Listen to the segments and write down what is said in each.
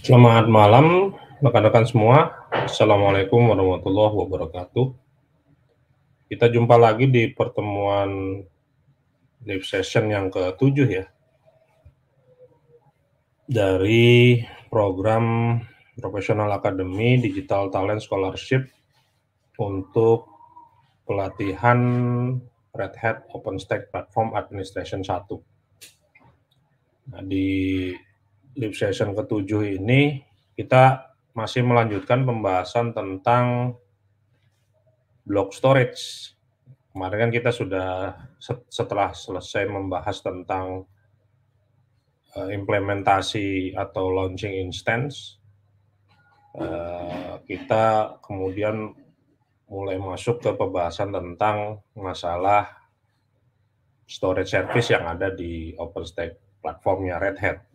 Selamat malam, rekan-rekan semua. Assalamualaikum warahmatullahi wabarakatuh. Kita jumpa lagi di pertemuan live session yang ke-7 ya. Dari program Professional Academy Digital Talent Scholarship untuk pelatihan Red Hat OpenStack Platform Administration 1. Nah, di Lip Session ketujuh ini kita masih melanjutkan pembahasan tentang block storage. Kemarin kan kita sudah setelah selesai membahas tentang eh, implementasi atau launching instance, eh, kita kemudian mulai masuk ke pembahasan tentang masalah storage service yang ada di OpenStack platformnya Red Hat.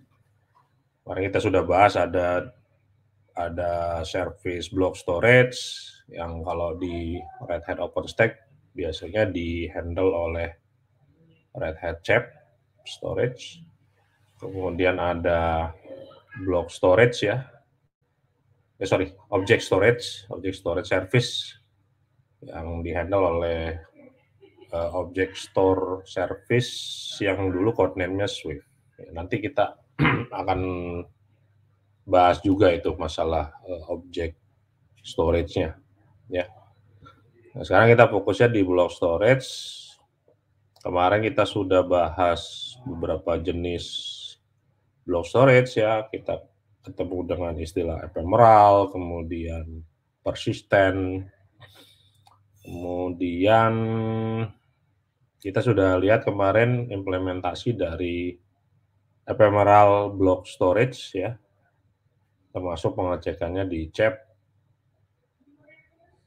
Kemarin kita sudah bahas ada ada service block storage yang kalau di Red Hat OpenStack biasanya di handle oleh Red Hat Chef storage. Kemudian ada block storage ya. Eh, sorry, object storage, object storage service yang dihandle oleh uh, object store service yang dulu codename-nya Swift. Nanti kita akan bahas juga itu masalah uh, objek storage-nya ya. Nah, sekarang kita fokusnya di block storage. Kemarin kita sudah bahas beberapa jenis block storage ya. Kita ketemu dengan istilah ephemeral, kemudian persisten, kemudian kita sudah lihat kemarin implementasi dari ephemeral block storage ya, termasuk pengecekannya di CEP.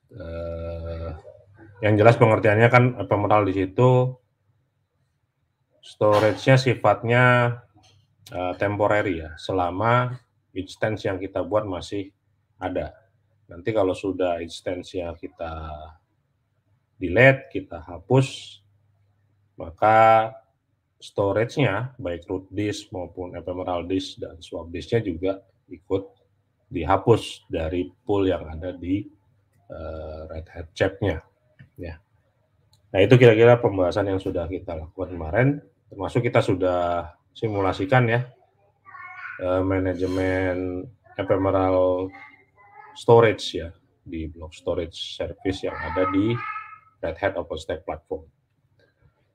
Eh, yang jelas pengertiannya kan ephemeral di situ storage-nya sifatnya eh, temporary ya, selama instance yang kita buat masih ada. Nanti kalau sudah instance yang kita delete, kita hapus, maka storage-nya, baik root disk maupun ephemeral disk dan swap disk-nya juga ikut dihapus dari pool yang ada di uh, Red Hat Chat-nya. Ya. Nah itu kira-kira pembahasan yang sudah kita lakukan kemarin, termasuk kita sudah simulasikan ya uh, manajemen ephemeral storage ya di block storage service yang ada di Red Hat OpenStack platform.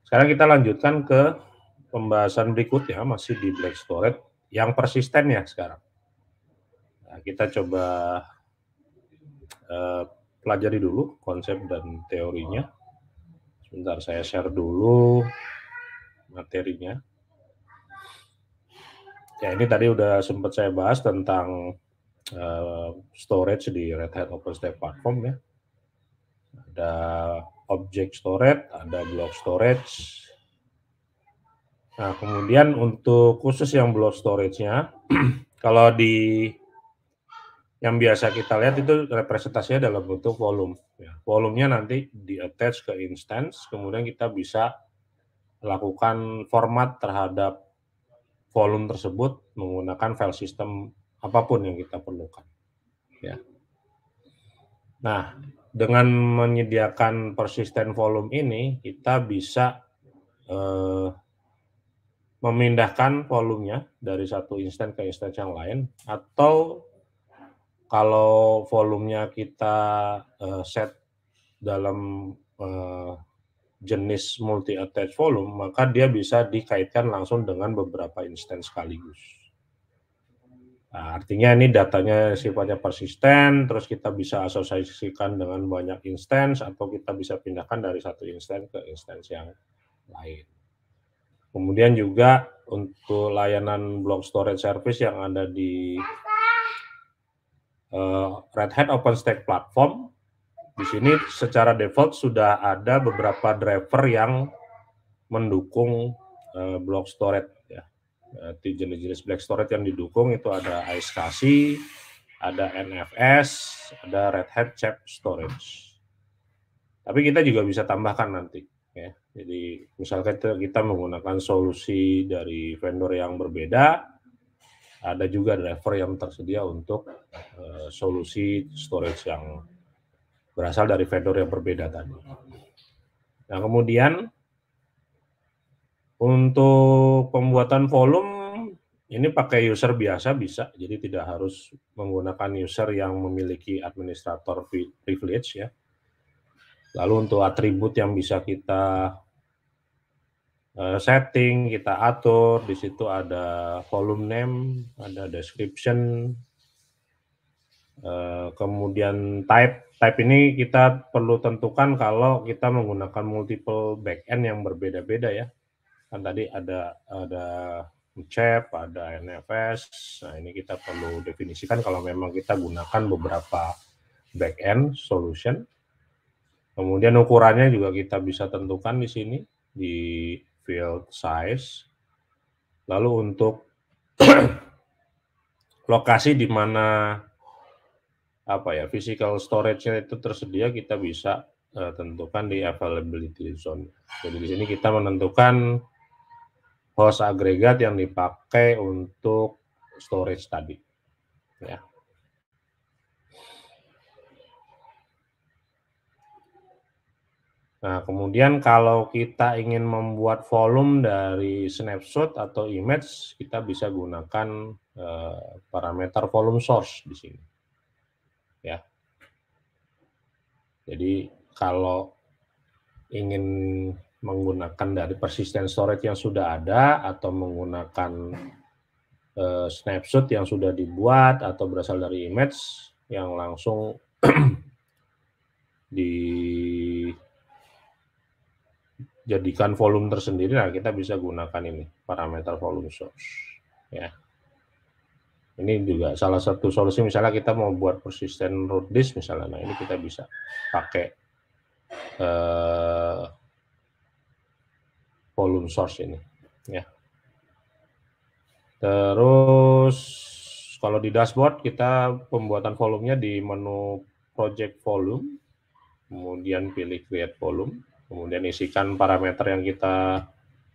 Sekarang kita lanjutkan ke pembahasan berikutnya masih di Black Storage yang persisten ya sekarang. Nah, kita coba uh, pelajari dulu konsep dan teorinya. Sebentar saya share dulu materinya. Ya ini tadi udah sempat saya bahas tentang uh, storage di Red Hat OpenStack Platform ya. Ada object storage, ada block storage, Nah, kemudian untuk khusus yang block storage-nya, kalau di yang biasa kita lihat itu representasinya dalam bentuk volume. Ya, volumenya nanti di-attach ke instance, kemudian kita bisa lakukan format terhadap volume tersebut menggunakan file system apapun yang kita perlukan. Ya. Nah, dengan menyediakan persisten volume ini, kita bisa eh, memindahkan volumenya dari satu instan ke instan yang lain atau kalau volumenya kita uh, set dalam uh, jenis multi attach volume maka dia bisa dikaitkan langsung dengan beberapa instan sekaligus. Nah, artinya ini datanya sifatnya persisten, terus kita bisa asosiasikan dengan banyak instance atau kita bisa pindahkan dari satu instance ke instance yang lain. Kemudian juga untuk layanan block storage service yang ada di uh, Red Hat OpenStack platform. Di sini secara default sudah ada beberapa driver yang mendukung uh, block storage ya. Di jenis-jenis block storage yang didukung itu ada iSCSI, ada NFS, ada Red Hat Chap Storage. Tapi kita juga bisa tambahkan nanti jadi misalkan kita menggunakan solusi dari vendor yang berbeda, ada juga driver yang tersedia untuk uh, solusi storage yang berasal dari vendor yang berbeda tadi. Nah kemudian untuk pembuatan volume ini pakai user biasa bisa, jadi tidak harus menggunakan user yang memiliki administrator privilege ya. Lalu untuk atribut yang bisa kita Eh, setting kita atur di situ ada volume name ada description eh, kemudian type type ini kita perlu tentukan kalau kita menggunakan multiple backend yang berbeda-beda ya kan tadi ada ada CEP, ada NFS. Nah, ini kita perlu definisikan kalau memang kita gunakan beberapa backend solution. Kemudian ukurannya juga kita bisa tentukan di sini di field size. Lalu untuk lokasi di mana apa ya physical storage-nya itu tersedia kita bisa uh, tentukan di availability zone. Jadi di sini kita menentukan host agregat yang dipakai untuk storage tadi. Ya. Nah, kemudian kalau kita ingin membuat volume dari snapshot atau image, kita bisa gunakan eh, parameter volume source di sini. Ya. Jadi kalau ingin menggunakan dari persistent storage yang sudah ada atau menggunakan eh, snapshot yang sudah dibuat atau berasal dari image yang langsung di jadikan volume tersendiri, nah kita bisa gunakan ini parameter volume source. Ya. Ini juga salah satu solusi misalnya kita mau buat persisten root disk misalnya, nah ini kita bisa pakai eh, volume source ini. Ya. Terus kalau di dashboard kita pembuatan volumenya di menu project volume, kemudian pilih create volume Kemudian isikan parameter yang kita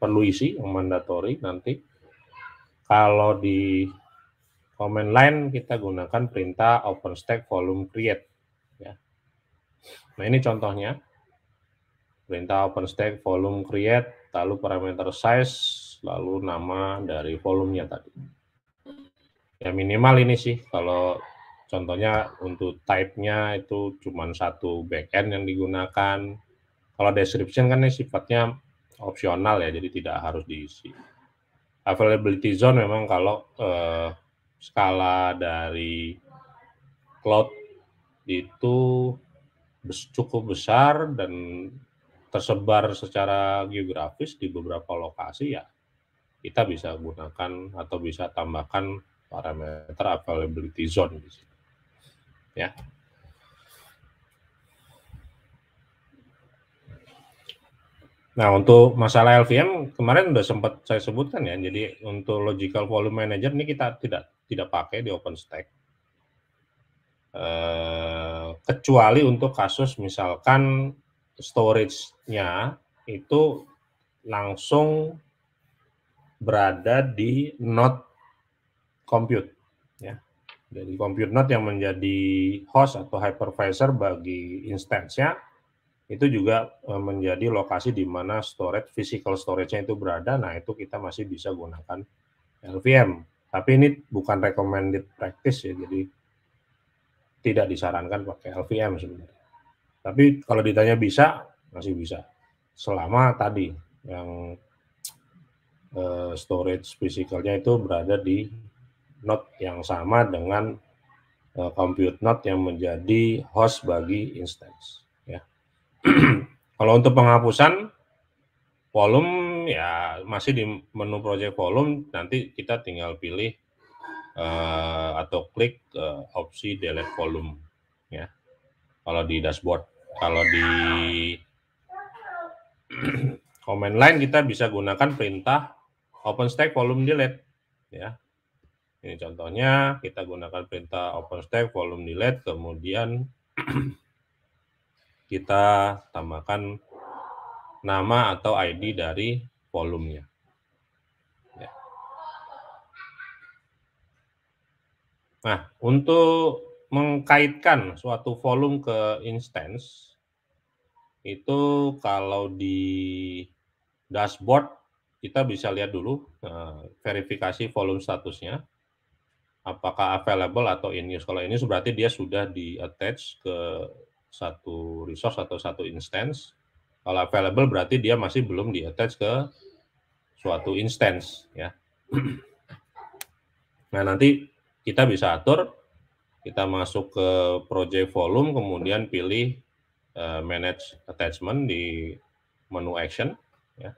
perlu isi, yang mandatory nanti. Kalau di command line kita gunakan perintah OpenStack volume create. Ya. Nah ini contohnya perintah OpenStack volume create lalu parameter size lalu nama dari volumenya tadi. Ya minimal ini sih kalau contohnya untuk type-nya itu cuma satu backend yang digunakan kalau description kan ini sifatnya opsional ya, jadi tidak harus diisi. Availability zone memang kalau eh, skala dari cloud itu cukup besar dan tersebar secara geografis di beberapa lokasi ya kita bisa gunakan atau bisa tambahkan parameter availability zone di sini. Ya. Nah, untuk masalah LVM kemarin udah sempat saya sebutkan ya. Jadi untuk logical volume manager ini kita tidak tidak pakai di OpenStack. Eh, kecuali untuk kasus misalkan storage-nya itu langsung berada di node compute ya. Jadi compute node yang menjadi host atau hypervisor bagi instance-nya itu juga e, menjadi lokasi di mana storage physical storage-nya itu berada. Nah, itu kita masih bisa gunakan LVM. Tapi ini bukan recommended practice ya, jadi tidak disarankan pakai LVM sebenarnya. Tapi kalau ditanya bisa, masih bisa. Selama tadi yang storage storage physical-nya itu berada di node yang sama dengan e, compute node yang menjadi host bagi instance. Kalau untuk penghapusan volume ya masih di menu project volume nanti kita tinggal pilih uh, atau klik uh, opsi delete volume ya. Kalau di dashboard, kalau di command line kita bisa gunakan perintah open stack volume delete ya. Ini contohnya kita gunakan perintah open stack volume delete kemudian kita tambahkan nama atau ID dari volumenya. Ya. Nah, untuk mengkaitkan suatu volume ke instance, itu kalau di dashboard kita bisa lihat dulu uh, verifikasi volume statusnya apakah available atau in use. Kalau ini berarti dia sudah di attach ke satu resource atau satu instance. Kalau available berarti dia masih belum di attach ke suatu instance ya. Nah, nanti kita bisa atur kita masuk ke project volume kemudian pilih eh, manage attachment di menu action ya.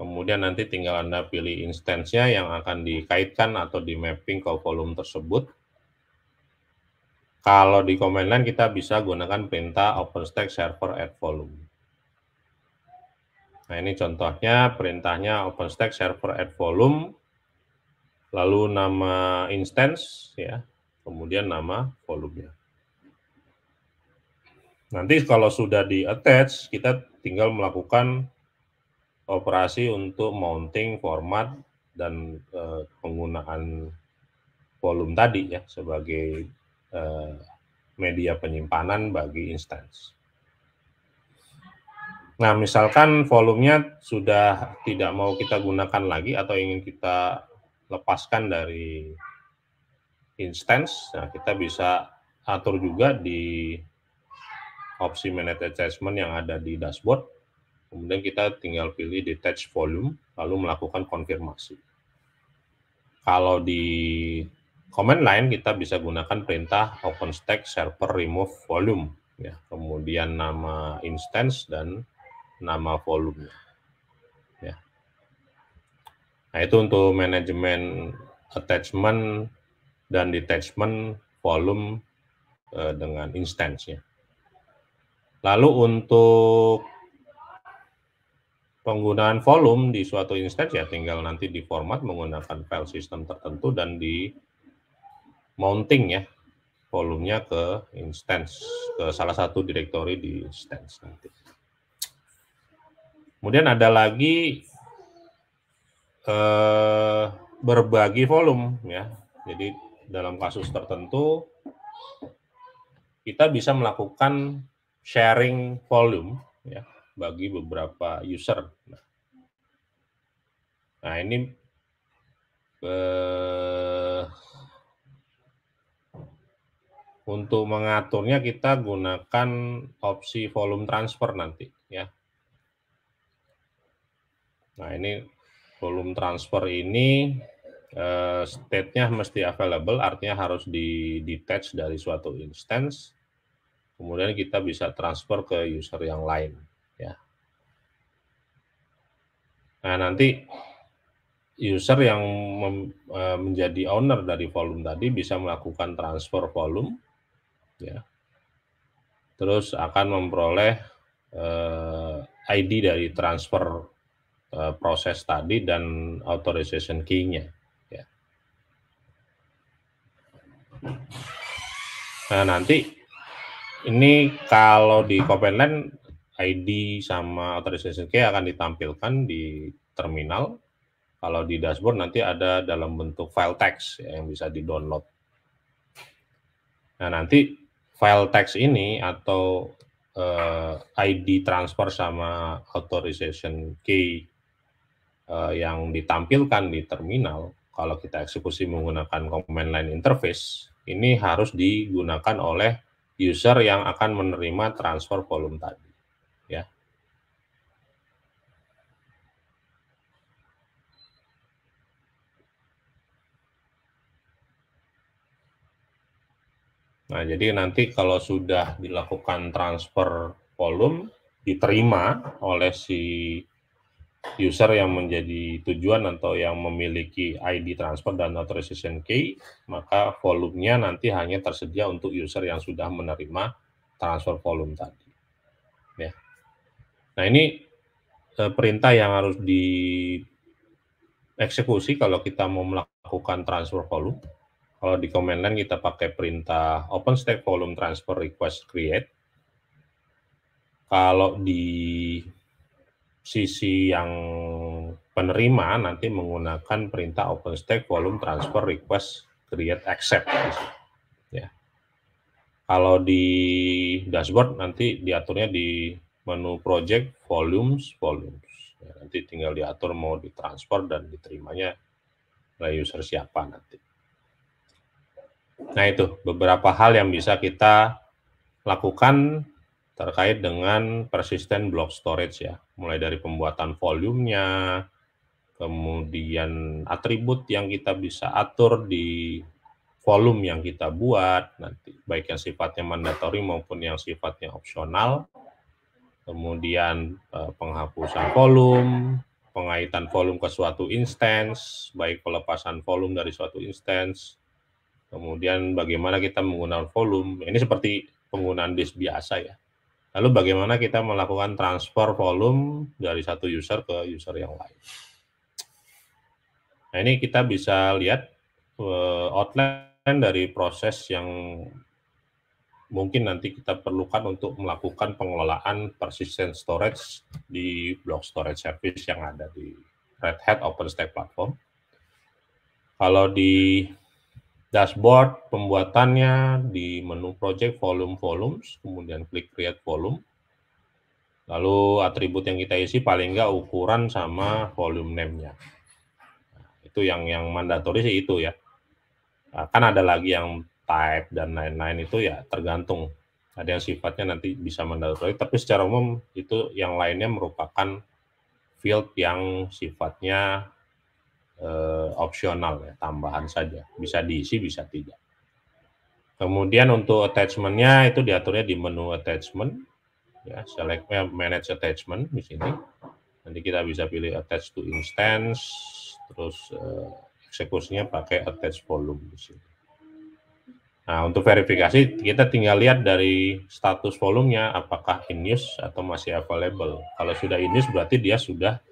Kemudian nanti tinggal Anda pilih instance-nya yang akan dikaitkan atau di mapping ke volume tersebut kalau di command line kita bisa gunakan perintah OpenStack server add volume. Nah, ini contohnya perintahnya OpenStack server add volume lalu nama instance ya, kemudian nama volumenya. Nanti kalau sudah di attach, kita tinggal melakukan operasi untuk mounting format dan eh, penggunaan volume tadi ya sebagai Eh, media penyimpanan bagi instance. Nah, misalkan volumenya sudah tidak mau kita gunakan lagi atau ingin kita lepaskan dari instance, nah kita bisa atur juga di opsi manage attachment yang ada di dashboard. Kemudian kita tinggal pilih detach volume, lalu melakukan konfirmasi. Kalau di Command line kita bisa gunakan perintah OpenStack server remove volume, ya. kemudian nama instance dan nama volumenya. Ya. Nah itu untuk manajemen attachment dan detachment volume eh, dengan instance ya. Lalu untuk penggunaan volume di suatu instance ya tinggal nanti di format menggunakan file system tertentu dan di mounting ya volumenya ke instance, ke salah satu direktori di instance nanti. Kemudian ada lagi eh, berbagi volume ya. Jadi dalam kasus tertentu kita bisa melakukan sharing volume ya bagi beberapa user. Nah, nah ini eh, untuk mengaturnya kita gunakan opsi volume transfer nanti ya. Nah ini volume transfer ini eh, state-nya mesti available artinya harus di detach dari suatu instance. Kemudian kita bisa transfer ke user yang lain ya. Nah nanti user yang eh, menjadi owner dari volume tadi bisa melakukan transfer volume ya. Terus akan memperoleh eh, ID dari transfer eh, proses tadi dan authorization key-nya. Ya. Nah nanti ini kalau di Copenland ID sama authorization key akan ditampilkan di terminal. Kalau di dashboard nanti ada dalam bentuk file text ya, yang bisa di-download. Nah, nanti file text ini atau uh, eh, ID transfer sama authorization key uh, yang ditampilkan di terminal kalau kita eksekusi menggunakan command line interface ini harus digunakan oleh user yang akan menerima transfer volume tadi. Nah, jadi nanti kalau sudah dilakukan transfer volume diterima oleh si user yang menjadi tujuan atau yang memiliki ID transfer dan authorization key, maka volumenya nanti hanya tersedia untuk user yang sudah menerima transfer volume tadi. Ya. Nah, ini eh, perintah yang harus dieksekusi kalau kita mau melakukan transfer volume. Kalau di command line kita pakai perintah OpenStack volume transfer request create. Kalau di sisi yang penerima nanti menggunakan perintah OpenStack volume transfer request create accept. Ya. Kalau di dashboard nanti diaturnya di menu project volumes volumes. Ya, nanti tinggal diatur mau ditransfer dan diterimanya oleh user siapa nanti. Nah itu beberapa hal yang bisa kita lakukan terkait dengan persisten block storage ya. Mulai dari pembuatan volumenya, kemudian atribut yang kita bisa atur di volume yang kita buat nanti baik yang sifatnya mandatori maupun yang sifatnya opsional kemudian eh, penghapusan volume pengaitan volume ke suatu instance baik pelepasan volume dari suatu instance Kemudian bagaimana kita menggunakan volume. Ini seperti penggunaan disk biasa ya. Lalu bagaimana kita melakukan transfer volume dari satu user ke user yang lain. Nah ini kita bisa lihat eh, outline dari proses yang mungkin nanti kita perlukan untuk melakukan pengelolaan persistent storage di block storage service yang ada di Red Hat OpenStack platform. Kalau di dashboard pembuatannya di menu project volume volumes, kemudian klik create volume. Lalu atribut yang kita isi paling enggak ukuran sama volume name-nya. Nah, itu yang yang mandatori sih itu ya. Nah, kan ada lagi yang type dan lain-lain itu ya tergantung. Ada yang sifatnya nanti bisa mandatori tapi secara umum itu yang lainnya merupakan field yang sifatnya eh, opsional ya, tambahan saja. Bisa diisi, bisa tidak. Kemudian untuk attachmentnya itu diaturnya di menu attachment, ya, select eh, manage attachment di sini. Nanti kita bisa pilih attach to instance, terus eh, eksekusinya pakai attach volume di sini. Nah, untuk verifikasi kita tinggal lihat dari status volumenya apakah in use atau masih available. Kalau sudah in use berarti dia sudah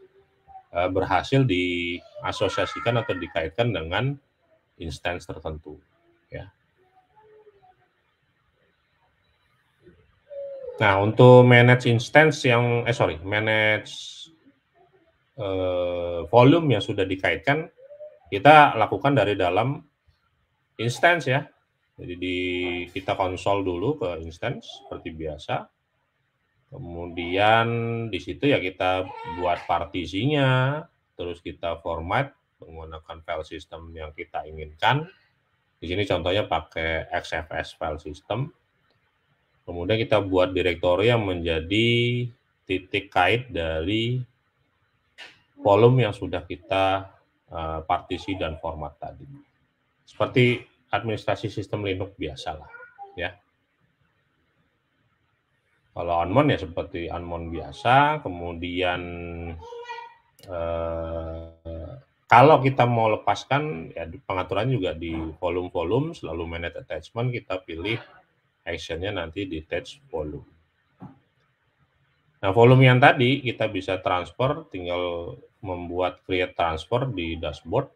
Eh, berhasil diasosiasikan atau dikaitkan dengan instance tertentu ya. Nah, untuk manage instance yang eh sorry, manage eh, volume yang sudah dikaitkan kita lakukan dari dalam instance ya. Jadi di kita konsol dulu ke instance seperti biasa. Kemudian di situ ya kita buat partisinya, terus kita format menggunakan file system yang kita inginkan. Di sini contohnya pakai XFS file system. Kemudian kita buat direktori yang menjadi titik kait dari volume yang sudah kita eh, partisi dan format tadi. Seperti administrasi sistem Linux biasalah, ya. Kalau Anmon ya seperti Anmon biasa, kemudian eh, kalau kita mau lepaskan ya pengaturan juga di volume-volume selalu manage attachment kita pilih actionnya nanti di touch volume. Nah volume yang tadi kita bisa transfer tinggal membuat create transfer di dashboard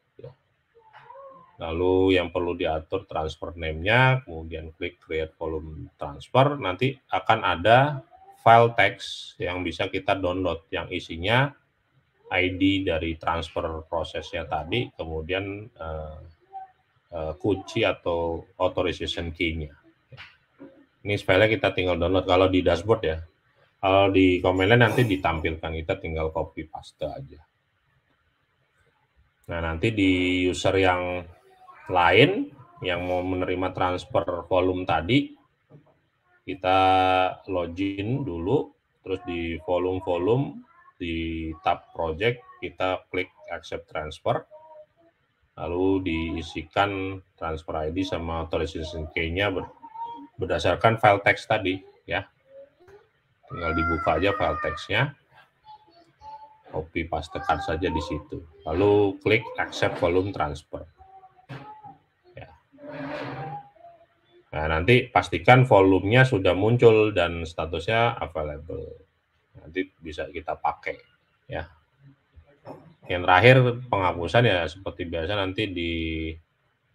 Lalu yang perlu diatur transfer name-nya, kemudian klik create volume transfer, nanti akan ada file text yang bisa kita download yang isinya ID dari transfer prosesnya tadi, kemudian uh, uh, kunci atau authorization key-nya. Ini file kita tinggal download kalau di dashboard ya. Kalau di command nanti ditampilkan, kita tinggal copy paste aja. Nah, nanti di user yang lain yang mau menerima transfer volume tadi kita login dulu terus di volume volume di tab project kita klik accept transfer lalu diisikan transfer ID sama authorization key-nya berdasarkan file text tadi ya tinggal dibuka aja file text-nya copy pastekan saja di situ lalu klik accept volume transfer Nah, nanti pastikan volumenya sudah muncul dan statusnya available. Nanti bisa kita pakai ya. Yang terakhir penghapusan ya seperti biasa nanti di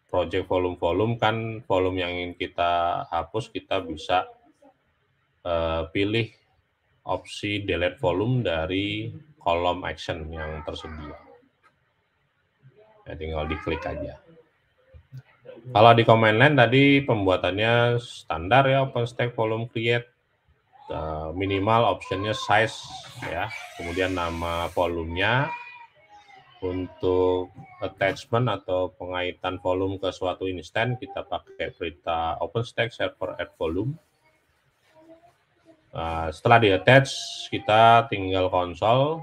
project volume-volume kan volume yang ingin kita hapus kita bisa uh, pilih opsi delete volume dari kolom action yang tersedia. Ya, tinggal diklik aja. Hmm. Kalau di command line tadi pembuatannya standar ya OpenStack volume create eh, minimal optionnya size ya, kemudian nama volumenya untuk attachment atau pengaitan volume ke suatu instan kita pakai berita OpenStack server add volume. Uh, setelah di attach kita tinggal konsol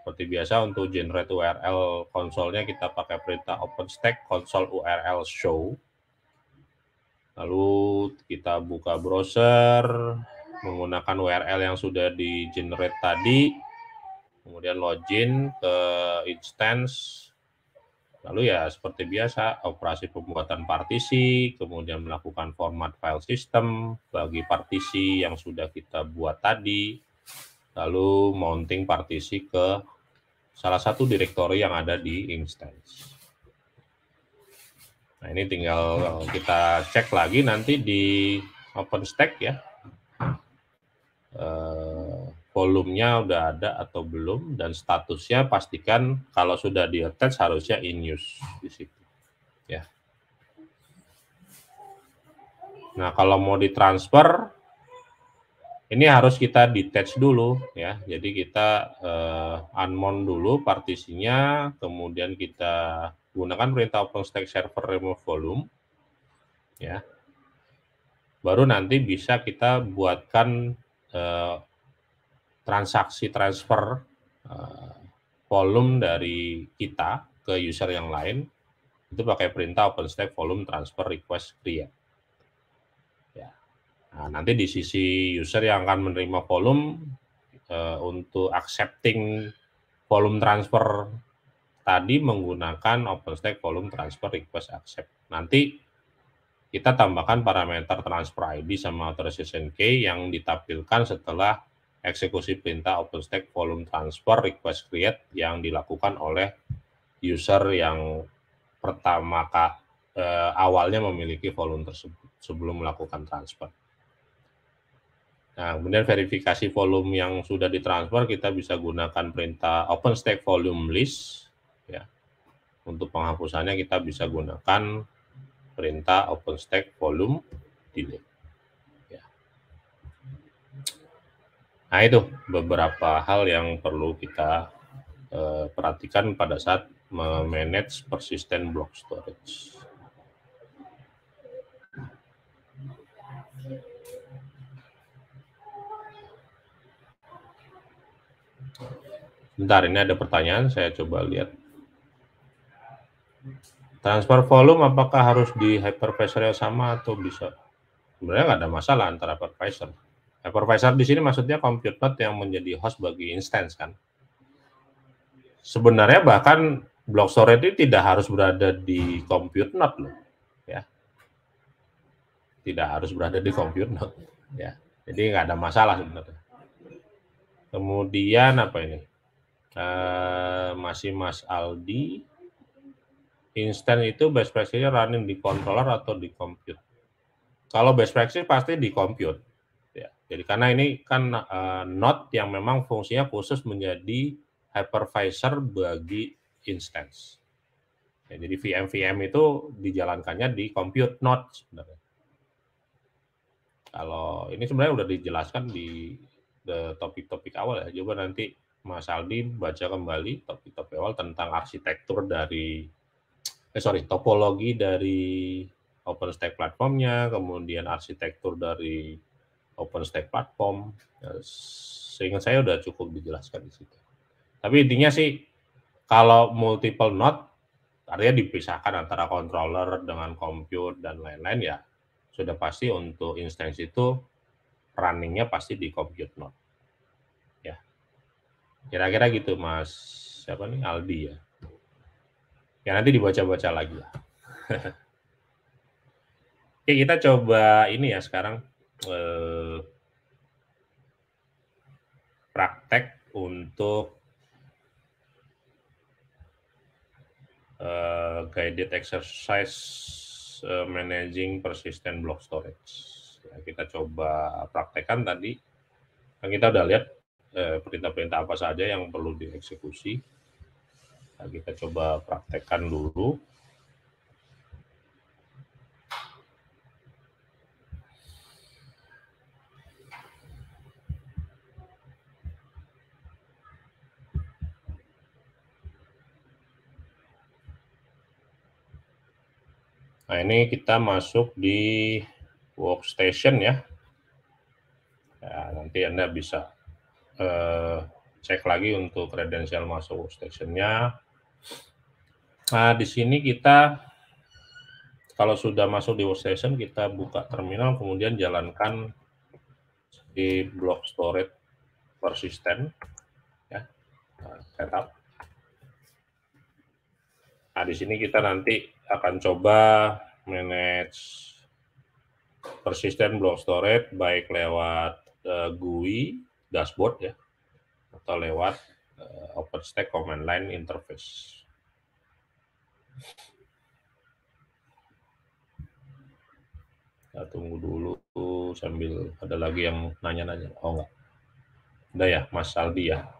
seperti biasa untuk generate URL konsolnya kita pakai perintah OpenStack console URL show. Lalu kita buka browser menggunakan URL yang sudah di generate tadi. Kemudian login ke instance Lalu ya seperti biasa operasi pembuatan partisi, kemudian melakukan format file system bagi partisi yang sudah kita buat tadi lalu mounting partisi ke salah satu direktori yang ada di instance. Nah, ini tinggal eh, kita cek lagi nanti di OpenStack ya. Eh, volumenya udah ada atau belum dan statusnya pastikan kalau sudah di attach harusnya in use di situ. Ya. Nah, kalau mau ditransfer ini harus kita detach dulu ya. Jadi kita uh, eh, unmount dulu partisinya, kemudian kita gunakan perintah OpenStack server remove volume ya. Baru nanti bisa kita buatkan uh, transaksi transfer uh, volume dari kita ke user yang lain itu pakai perintah OpenStack volume transfer request create. Nah, nanti di sisi user yang akan menerima volume eh, untuk accepting volume transfer tadi menggunakan OpenStack volume transfer request accept. Nanti kita tambahkan parameter transfer ID sama authorization key yang ditampilkan setelah eksekusi perintah OpenStack volume transfer request create yang dilakukan oleh user yang pertama kali eh, awalnya memiliki volume tersebut sebelum melakukan transfer. Nah, kemudian verifikasi volume yang sudah ditransfer kita bisa gunakan perintah OpenStack volume list ya. Untuk penghapusannya kita bisa gunakan perintah OpenStack volume delete. Ya. Nah, itu beberapa hal yang perlu kita eh, perhatikan pada saat memanage persistent block storage. Bentar, ini ada pertanyaan, saya coba lihat. Transfer volume apakah harus di hypervisor yang sama atau bisa? Sebenarnya nggak ada masalah antara hypervisor. Hypervisor di sini maksudnya compute node yang menjadi host bagi instance kan. Sebenarnya bahkan block storage ini tidak harus berada di compute node loh, ya. Tidak harus berada di compute node, ya. Jadi nggak ada masalah sebenarnya. Kemudian apa ini? Uh, masih Mas Aldi. Instant itu best practice-nya running di controller atau di compute. Kalau best practice pasti di compute. Ya. Jadi karena ini kan uh, node yang memang fungsinya khusus menjadi hypervisor bagi instance. Ya, jadi VM VM itu dijalankannya di compute node sebenarnya. Kalau ini sebenarnya udah dijelaskan di topik-topik awal ya. Coba nanti Mas Aldi baca kembali topik-topik awal tentang arsitektur dari eh sorry topologi dari OpenStack platformnya, kemudian arsitektur dari OpenStack platform. Ya, seingat saya udah cukup dijelaskan di situ. Tapi intinya sih kalau multiple node artinya dipisahkan antara controller dengan compute dan lain-lain ya sudah pasti untuk instance itu runningnya pasti di compute node. Ya, kira-kira gitu Mas siapa nih Aldi ya. Ya nanti dibaca-baca lagi lah. Oke kita coba ini ya sekarang eh, praktek untuk eh, guided exercise eh, managing persistent block storage kita coba praktekkan tadi kan kita udah lihat eh, perintah-perintah eh, apa saja yang perlu dieksekusi nah, kita coba praktekkan dulu Nah, ini kita masuk di workstation ya. ya nanti Anda bisa eh, cek lagi untuk kredensial masuk workstationnya. Nah, di sini kita kalau sudah masuk di workstation, kita buka terminal, kemudian jalankan di block storage persistent ya, nah, setup. Nah, di sini kita nanti akan coba manage persisten block storage baik lewat uh, GUI dashboard ya atau lewat uh, OpenStack command line interface. Kita tunggu dulu sambil ada lagi yang nanya-nanya. Oh enggak. Udah ya, Mas Aldi ya.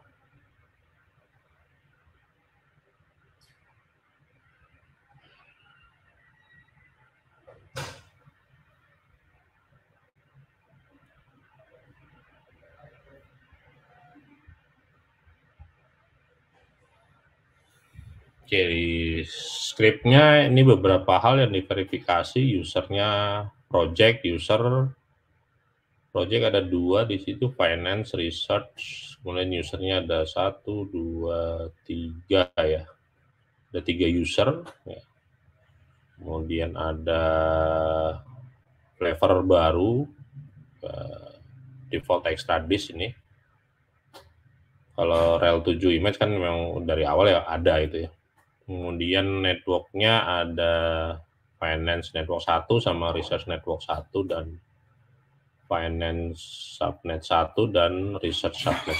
Jadi scriptnya ini beberapa hal yang diverifikasi usernya project user project ada dua di situ finance research kemudian usernya ada satu dua tiga ya ada tiga user ya. kemudian ada flavor baru default extra disk ini kalau rel 7 image kan memang dari awal ya ada itu ya Kemudian networknya ada Finance Network 1 sama Research Network 1 dan Finance Subnet 1 dan Research Subnet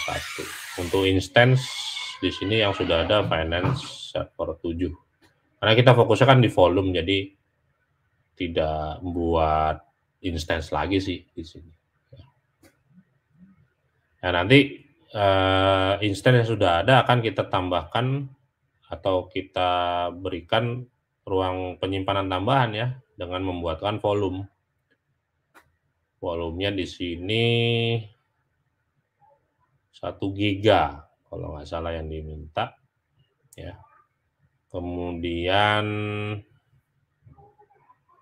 1. Untuk instance di sini yang sudah ada Finance Server 7. Karena kita fokusnya kan di volume, jadi tidak membuat instance lagi sih di sini. Ya nanti uh, instance yang sudah ada akan kita tambahkan atau kita berikan ruang penyimpanan tambahan ya dengan membuatkan volume. Volumenya di sini 1 giga kalau nggak salah yang diminta ya. Kemudian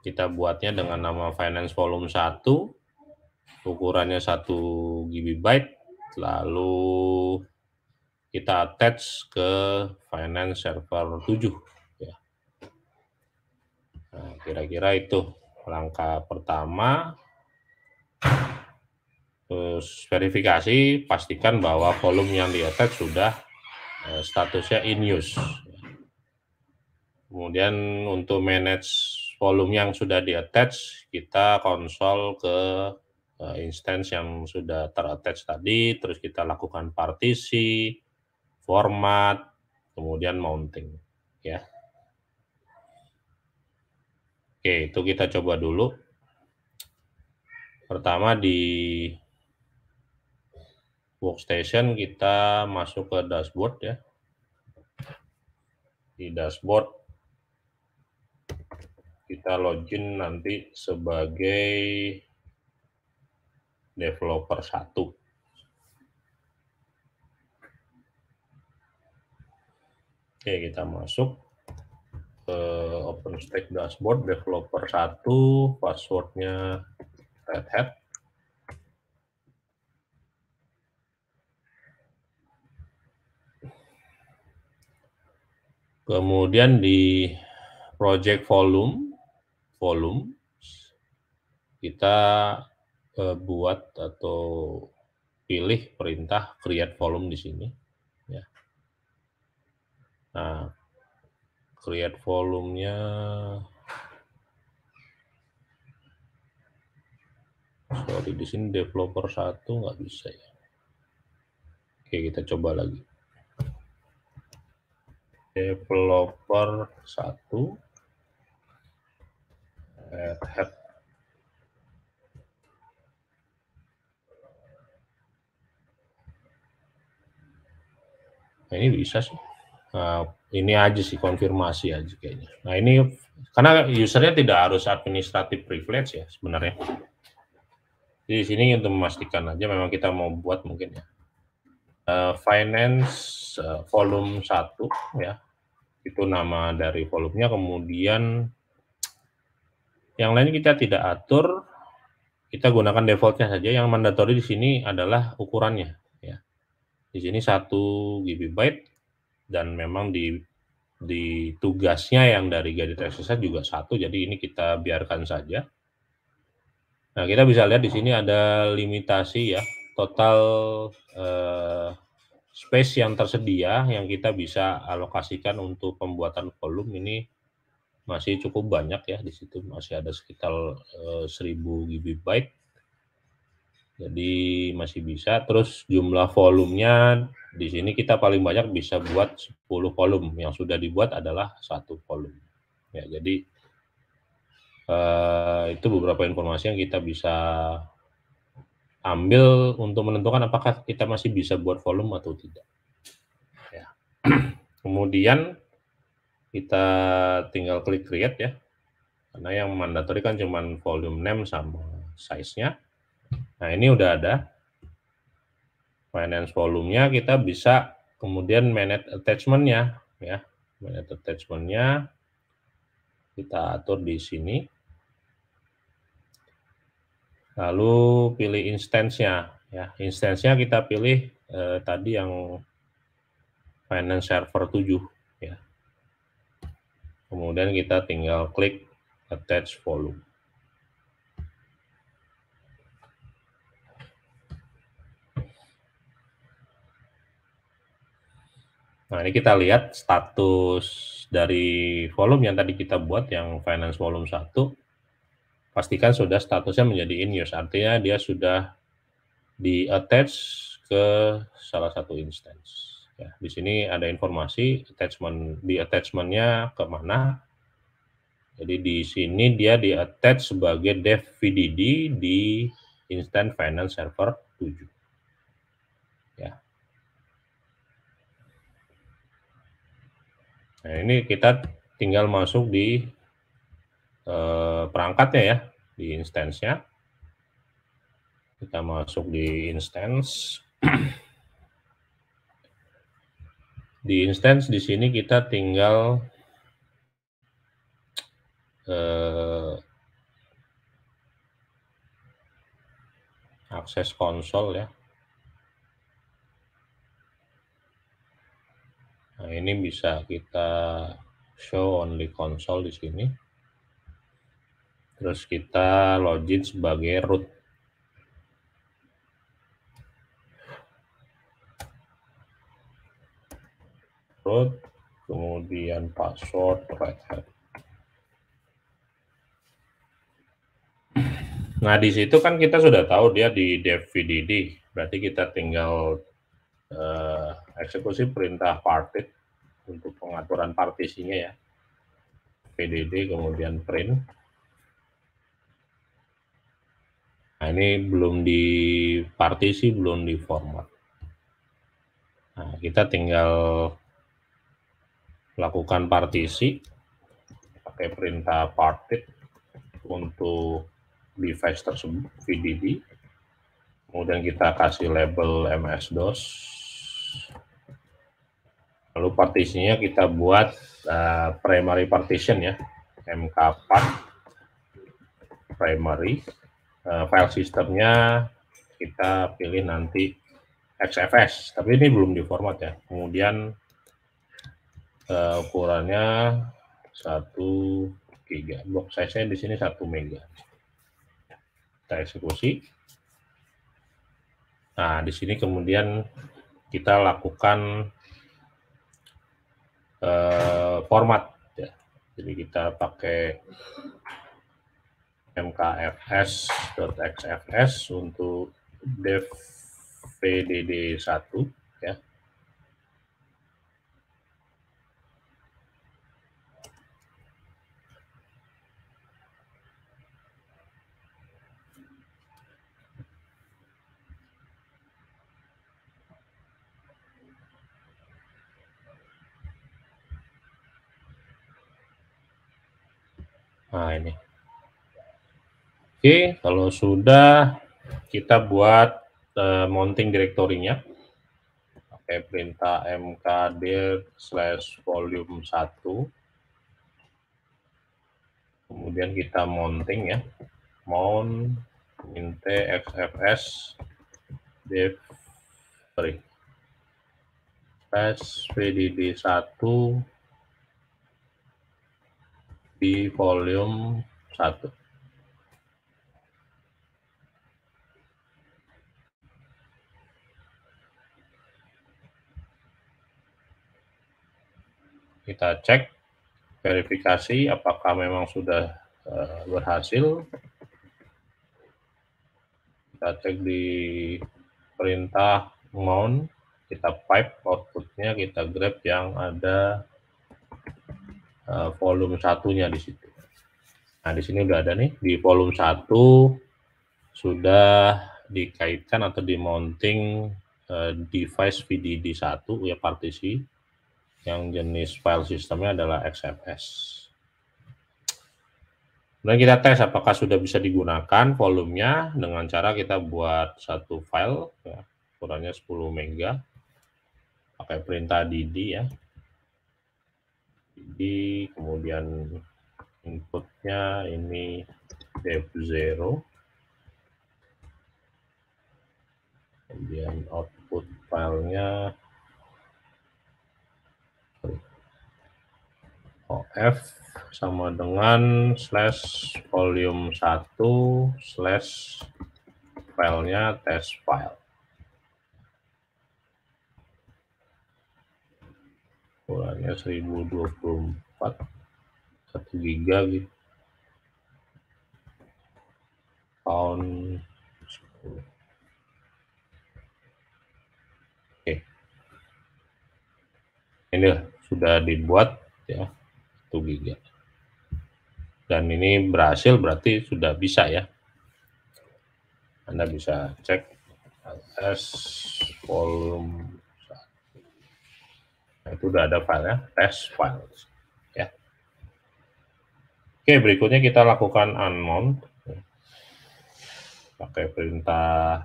kita buatnya dengan nama finance volume 1 ukurannya 1 GB lalu kita attach ke finance server 7 ya. Nah, kira-kira itu langkah pertama terus verifikasi pastikan bahwa volume yang di attach sudah eh, statusnya in use kemudian untuk manage volume yang sudah di attach kita konsol ke eh, instance yang sudah terattach tadi terus kita lakukan partisi format, kemudian mounting. Ya. Oke, itu kita coba dulu. Pertama di workstation kita masuk ke dashboard ya. Di dashboard kita login nanti sebagai developer satu. Oke, kita masuk ke OpenStack dashboard developer 1, passwordnya Red Hat. Kemudian di project volume, volume kita eh, buat atau pilih perintah create volume di sini. Nah, create volumenya sorry di sini developer satu nggak bisa ya. Oke kita coba lagi. Developer satu head Nah, ini bisa sih uh, ini aja sih konfirmasi aja kayaknya. Nah ini karena usernya tidak harus administratif privilege ya sebenarnya. Di sini untuk memastikan aja memang kita mau buat mungkin ya. Uh, finance uh, volume 1 ya. Itu nama dari volumenya kemudian yang lain kita tidak atur kita gunakan defaultnya saja yang mandatory di sini adalah ukurannya ya. Di sini satu GB dan memang di di tugasnya yang dari Gadget Exercise juga satu, jadi ini kita biarkan saja. Nah, kita bisa lihat di sini ada limitasi ya, total eh, space yang tersedia yang kita bisa alokasikan untuk pembuatan volume ini masih cukup banyak ya di situ masih ada sekitar eh, 1000 GB. Jadi masih bisa. Terus jumlah volumenya di sini kita paling banyak bisa buat 10 kolom, yang sudah dibuat adalah satu kolom. Ya, jadi uh, itu beberapa informasi yang kita bisa ambil untuk menentukan apakah kita masih bisa buat volume atau tidak. Ya. Kemudian kita tinggal klik create ya, karena yang mandatory kan cuma volume name sama size-nya. Nah ini udah ada, finance nya kita bisa kemudian manage attachmentnya ya manage attachmentnya kita atur di sini lalu pilih instance-nya ya instance-nya kita pilih eh, tadi yang finance server 7 ya kemudian kita tinggal klik attach volume Nah, ini kita lihat status dari volume yang tadi kita buat yang finance volume 1 pastikan sudah statusnya menjadi in use artinya dia sudah di attach ke salah satu instance. Ya, di sini ada informasi attachment di attachmentnya mana. Jadi di sini dia di attach sebagai dev VDD di instance finance server 7. Ya, Nah, ini kita tinggal masuk di eh, perangkatnya ya, di instance-nya. Kita masuk di instance. di instance di sini kita tinggal eh, akses konsol ya. Nah, ini bisa kita show only console di sini. Terus kita login sebagai root. Root, kemudian password right hat. Nah, di situ kan kita sudah tahu dia di dev VDD. Berarti kita tinggal uh, eksekusi perintah partit untuk pengaturan partisinya ya. PDD kemudian print. Nah, ini belum di partisi, belum di format. Nah, kita tinggal lakukan partisi pakai perintah partit untuk device tersebut VDD. Kemudian kita kasih label MS-DOS Lalu partisinya kita buat uh, primary partition ya, mk4 primary. Uh, file sistemnya kita pilih nanti XFS, tapi ini belum di format ya. Kemudian uh, ukurannya 1 giga. Box size di sini 1 mega. Kita eksekusi. Nah, di sini kemudian kita lakukan Eh, format ya. Jadi kita pakai mkfs.xfs untuk dev pdd1 Nah, ini. Oke, kalau sudah kita buat uh, mounting direktorinya pakai perintah mkd slash volume 1 kemudian kita mounting ya mount int xfs dev sorry pdd 1 di volume 1. Kita cek verifikasi apakah memang sudah eh, berhasil. Kita cek di perintah mount, kita pipe outputnya, kita grab yang ada Eh, volume satunya di situ. Nah, di sini udah ada nih di volume satu sudah dikaitkan atau dimonting uh, eh, device VDD 1 ya partisi yang jenis file sistemnya adalah XFS. Kemudian kita tes apakah sudah bisa digunakan volumenya dengan cara kita buat satu file ya, ukurannya 10 mega pakai perintah DD ya. ID, kemudian inputnya ini f 0 kemudian output filenya OF sama dengan slash volume 1 slash filenya test file. ukurannya 1024 1 giga gitu tahun 10 oke okay. ini sudah dibuat ya 1 giga dan ini berhasil berarti sudah bisa ya Anda bisa cek LS volume Nah, itu udah ada filenya test files ya oke berikutnya kita lakukan unmount pakai perintah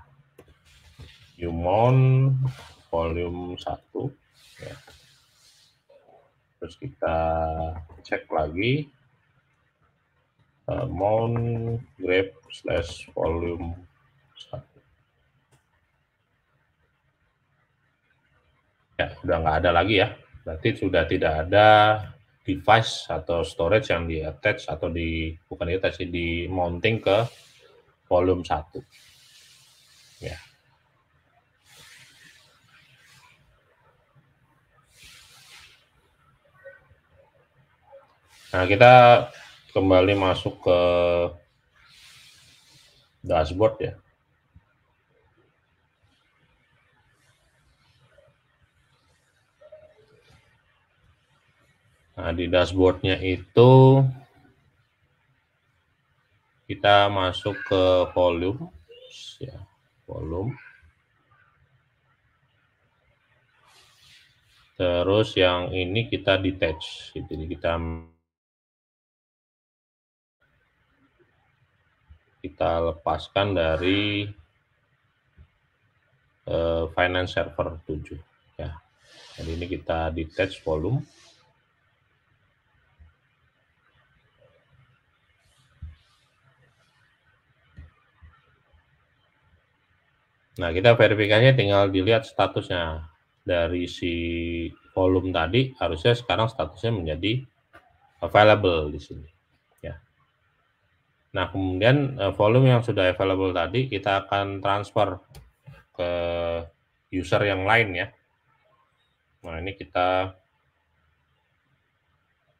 new mount volume 1 ya. terus kita cek lagi uh, mount grep slash volume Ya, sudah nggak ada lagi ya. Berarti sudah tidak ada device atau storage yang di attach atau di bukan di attach di mounting ke volume 1. Ya. Nah, kita kembali masuk ke dashboard ya. Nah, di dashboardnya itu kita masuk ke volume, ya, volume. Terus yang ini kita detach, gitu. jadi kita kita lepaskan dari uh, finance server 7 ya. Jadi ini kita detach volume. Nah, kita verifikasinya tinggal dilihat statusnya. Dari si volume tadi, harusnya sekarang statusnya menjadi available di sini. Ya. Nah, kemudian eh, volume yang sudah available tadi, kita akan transfer ke user yang lain ya. Nah, ini kita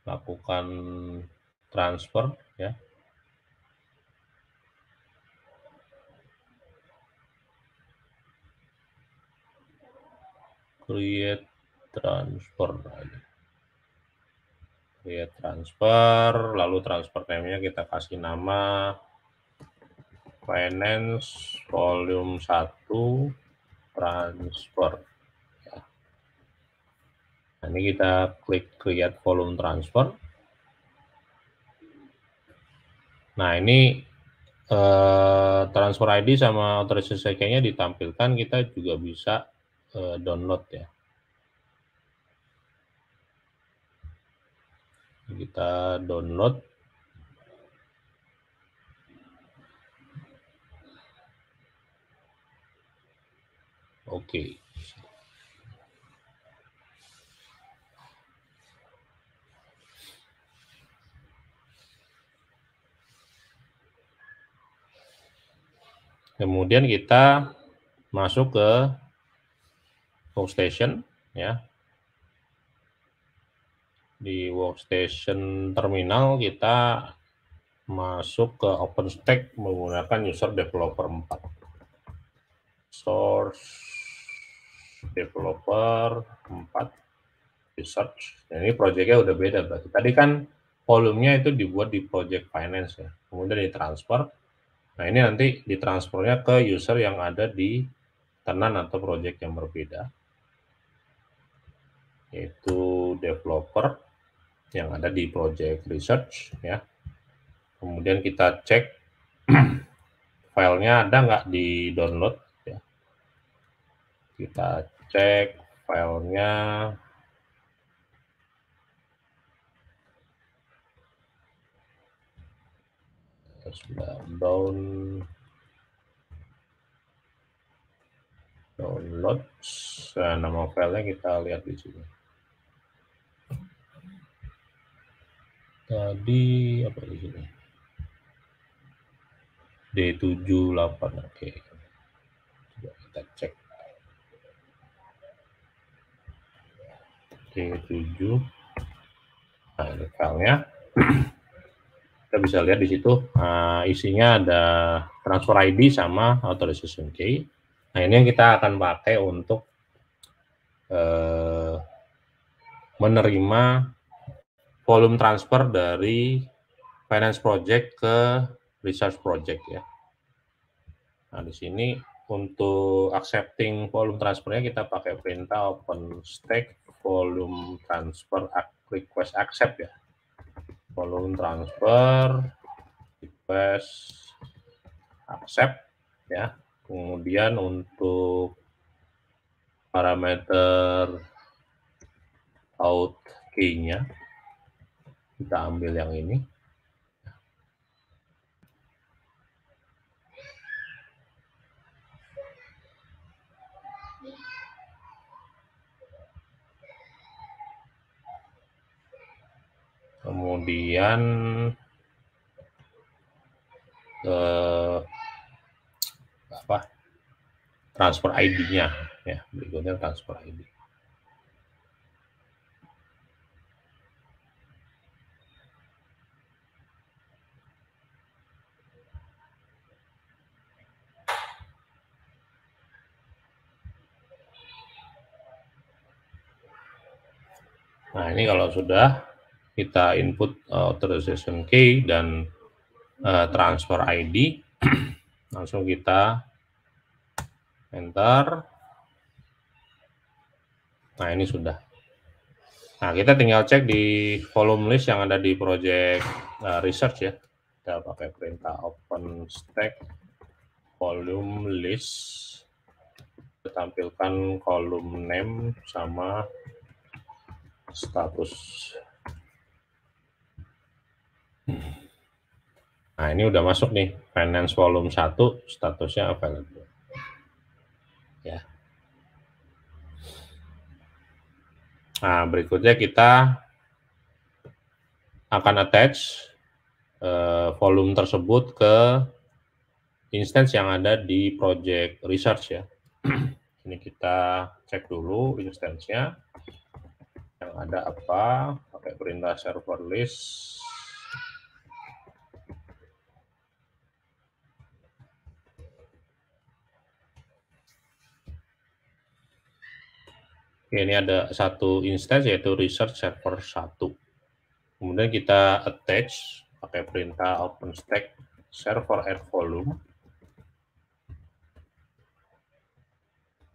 lakukan transfer ya. create transfer aja. Create transfer, lalu transfer name-nya kita kasih nama finance volume 1 transfer. Ya. Nah, ini kita klik create volume transfer. Nah, ini eh, transfer ID sama authorization nya ditampilkan, kita juga bisa Eh, download ya. Kita download. Oke. Okay. Kemudian kita masuk ke workstation ya. Di workstation terminal kita masuk ke OpenStack menggunakan user developer 4. Source developer 4 research. Nah, ini projectnya udah beda berarti. Tadi kan volumenya itu dibuat di project finance ya. Kemudian ditransfer. Nah, ini nanti ditransfernya ke user yang ada di tenan atau project yang berbeda yaitu developer yang ada di project research ya. Kemudian kita cek filenya ada nggak di download ya. Kita cek filenya sudah down download nah, nama filenya kita lihat di sini. Tadi apa di sini? D78. Oke. Coba kita cek. D7. Nah, ini filenya. kita bisa lihat di situ uh, isinya ada transfer ID sama authorization key. Nah, ini yang kita akan pakai untuk uh, menerima volume transfer dari finance project ke research project ya. Nah, di sini untuk accepting volume transfernya kita pakai perintah open stack volume transfer request accept ya. Volume transfer request accept ya. Kemudian untuk parameter out key-nya kita ambil yang ini. kemudian ke eh, apa transfer ID-nya ya berikutnya transfer ID. Nah, ini kalau sudah kita input eh, authorization key dan uh, transfer ID, langsung kita enter. Nah, ini sudah. Nah, kita tinggal cek di volume list yang ada di project uh, research ya. Kita pakai perintah open stack volume list. Kita tampilkan kolom name sama status. Nah, ini udah masuk nih, finance volume 1 statusnya available. Ya. Nah, berikutnya kita akan attach uh, volume tersebut ke instance yang ada di project research ya. Ini kita cek dulu instance-nya yang ada apa pakai perintah server Oke, ini ada satu instance yaitu research server 1. Kemudian kita attach pakai perintah OpenStack server add volume.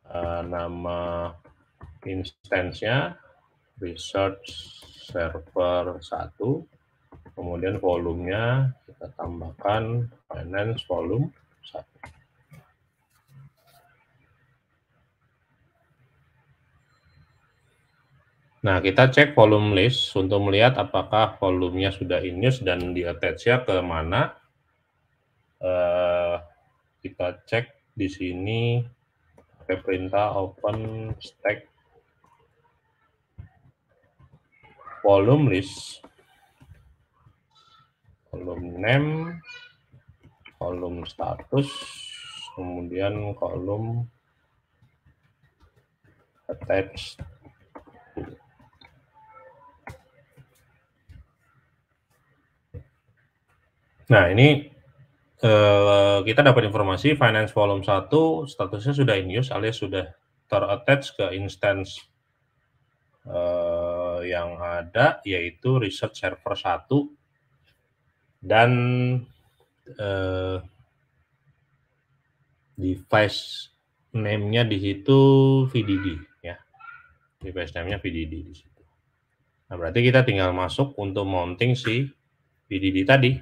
Uh, nama instance-nya research server 1 kemudian volumenya kita tambahkan finance volume 1 Nah, kita cek volume list untuk melihat apakah volumenya sudah in use dan di attach-nya ke mana. Eh, kita cek di sini pakai perintah open stack volume list, volume name, volume status, kemudian kolom attached Nah, ini eh, kita dapat informasi finance volume 1 statusnya sudah in use alias sudah terattach ke instance eh, yang ada yaitu research server 1 dan eh, device name-nya di situ VDD ya. Device name-nya VDD di situ. Nah, berarti kita tinggal masuk untuk mounting si VDD tadi.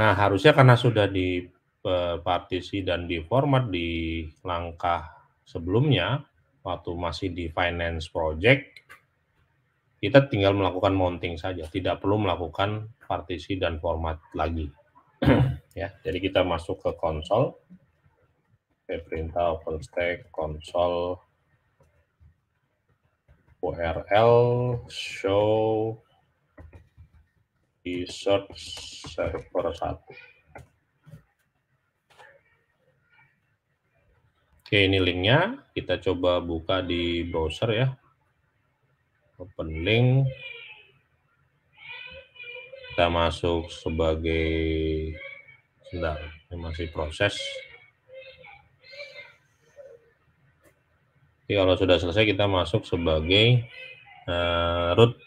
Nah, harusnya karena sudah di eh, partisi dan di format di langkah sebelumnya waktu masih di finance project kita tinggal melakukan mounting saja, tidak perlu melakukan partisi dan format lagi. ya, jadi kita masuk ke konsol. Saya perintah OpenStack konsol URL show di search server 1. Oke, ini linknya. Kita coba buka di browser ya open link kita masuk sebagai sebentar ini masih proses Jadi kalau sudah selesai kita masuk sebagai uh, root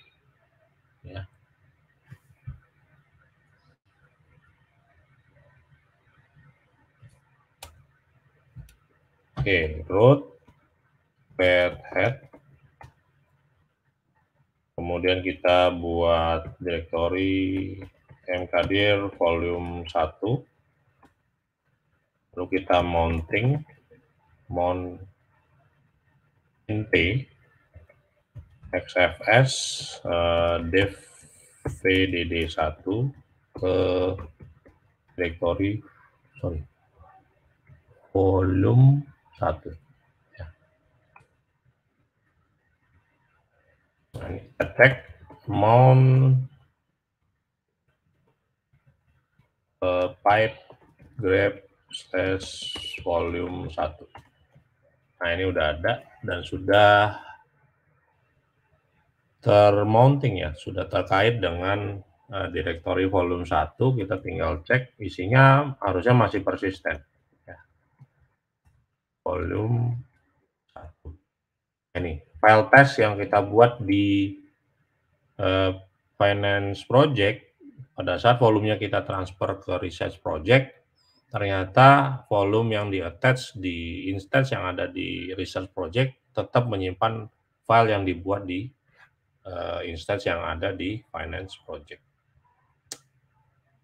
ya. Oke, okay, root, red head, Kemudian kita buat direktori mkdir volume 1. Lalu kita mounting mount P XFS uh, eh, dev VDD1 ke direktori sorry volume 1 ini attack mount uh, pipe grab stress volume 1 nah ini udah ada dan sudah termounting ya sudah terkait dengan uh, directory volume 1 kita tinggal cek isinya harusnya masih persisten ya. volume 1 ini file test yang kita buat di uh, finance project pada saat volumenya kita transfer ke research project ternyata volume yang di attach di instance yang ada di research project tetap menyimpan file yang dibuat di uh, instance yang ada di finance project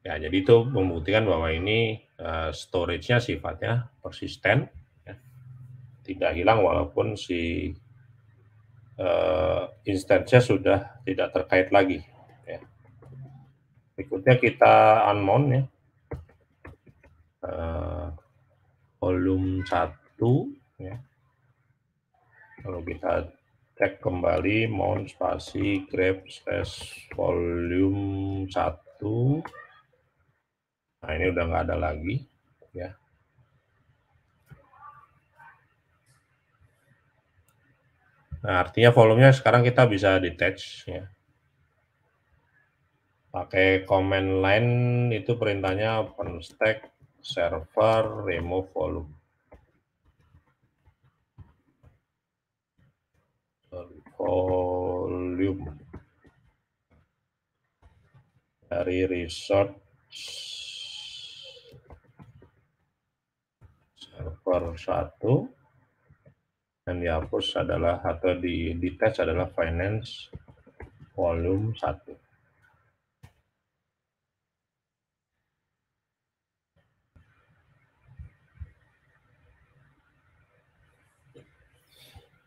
ya jadi itu membuktikan bahwa ini uh, storage-nya sifatnya persisten ya. tidak hilang walaupun si uh, eh, instance sudah tidak terkait lagi. Ya. Berikutnya kita unmount ya. Uh, volume 1 ya. Lalu kita cek kembali mount spasi grab slash volume 1. Nah, ini udah nggak ada lagi ya. Nah, artinya volumenya sekarang kita bisa detach ya. Pakai command line itu perintahnya stack server remove volume. Volume dari resort server satu yang dihapus adalah atau di dites adalah finance volume 1.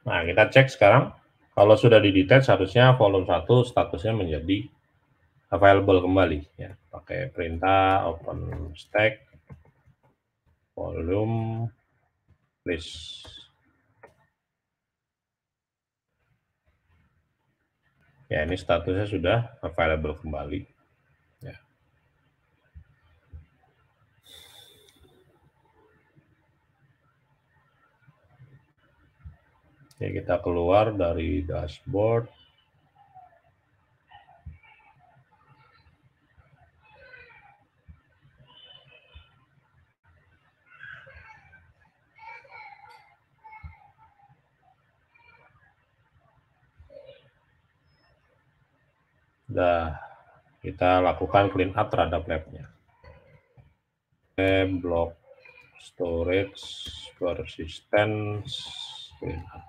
Nah, kita cek sekarang. Kalau sudah di di-detach, harusnya volume 1 statusnya menjadi available kembali. ya Pakai perintah open stack volume list. Ya, ini statusnya sudah available kembali. Ya. Oke, kita keluar dari dashboard. Sudah kita lakukan clean up terhadap labnya. Lab block storage persistence clean up.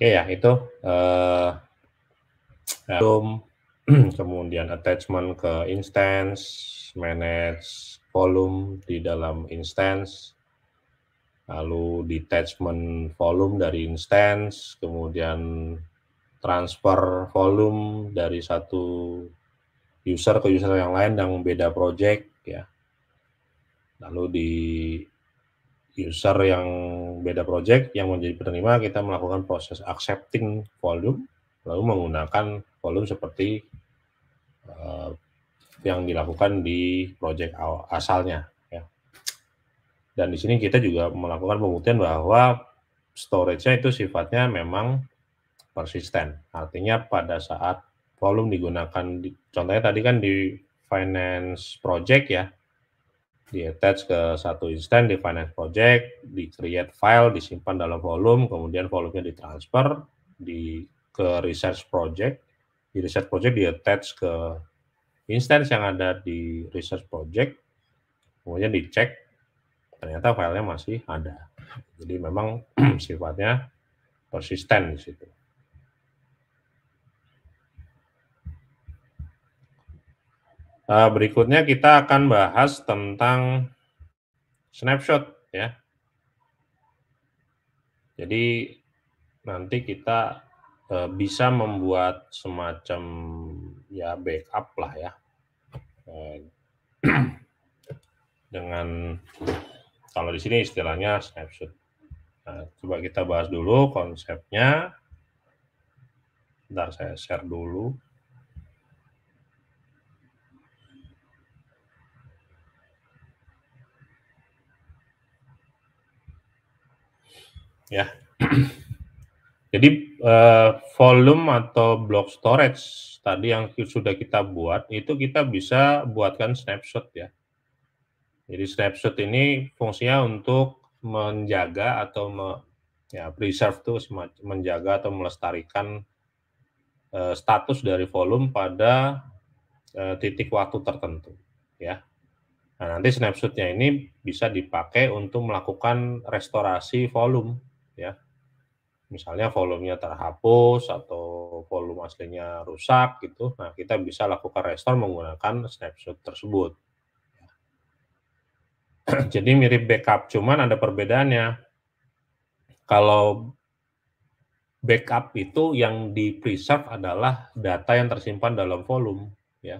Oke ya itu uh, kemudian attachment ke instance manage volume di dalam instance, lalu detachment volume dari instance, kemudian transfer volume dari satu user ke user yang lain yang beda project ya. Lalu di user yang beda project yang menjadi penerima kita melakukan proses accepting volume lalu menggunakan volume seperti eh, yang dilakukan di proyek asalnya. Ya. Dan di sini kita juga melakukan pembuktian bahwa storage-nya itu sifatnya memang persisten. Artinya pada saat volume digunakan, contohnya tadi kan di finance project ya, di attach ke satu instan di finance project, di create file, disimpan dalam volume, kemudian volumenya ditransfer di ke research project, di research project di attach ke instance yang ada di research project, kemudian dicek, ternyata filenya masih ada. Jadi memang sifatnya persisten di situ. Eh, berikutnya kita akan bahas tentang snapshot ya. Jadi nanti kita Eh, bisa membuat semacam ya backup lah ya eh, dengan kalau di sini istilahnya snapshot. Nah, coba kita bahas dulu konsepnya. ntar saya share dulu. Ya. Jadi uh, volume atau block storage tadi yang sudah kita buat itu kita bisa buatkan snapshot ya. Jadi snapshot ini fungsinya untuk menjaga atau me, ya preserve tuh menjaga atau melestarikan uh, status dari volume pada uh, titik waktu tertentu ya. Nah, nanti snapshotnya ini bisa dipakai untuk melakukan restorasi volume ya misalnya volumenya terhapus atau volume aslinya rusak gitu, nah kita bisa lakukan restore menggunakan snapshot tersebut. Jadi mirip backup, cuman ada perbedaannya. Kalau backup itu yang di preserve adalah data yang tersimpan dalam volume, ya.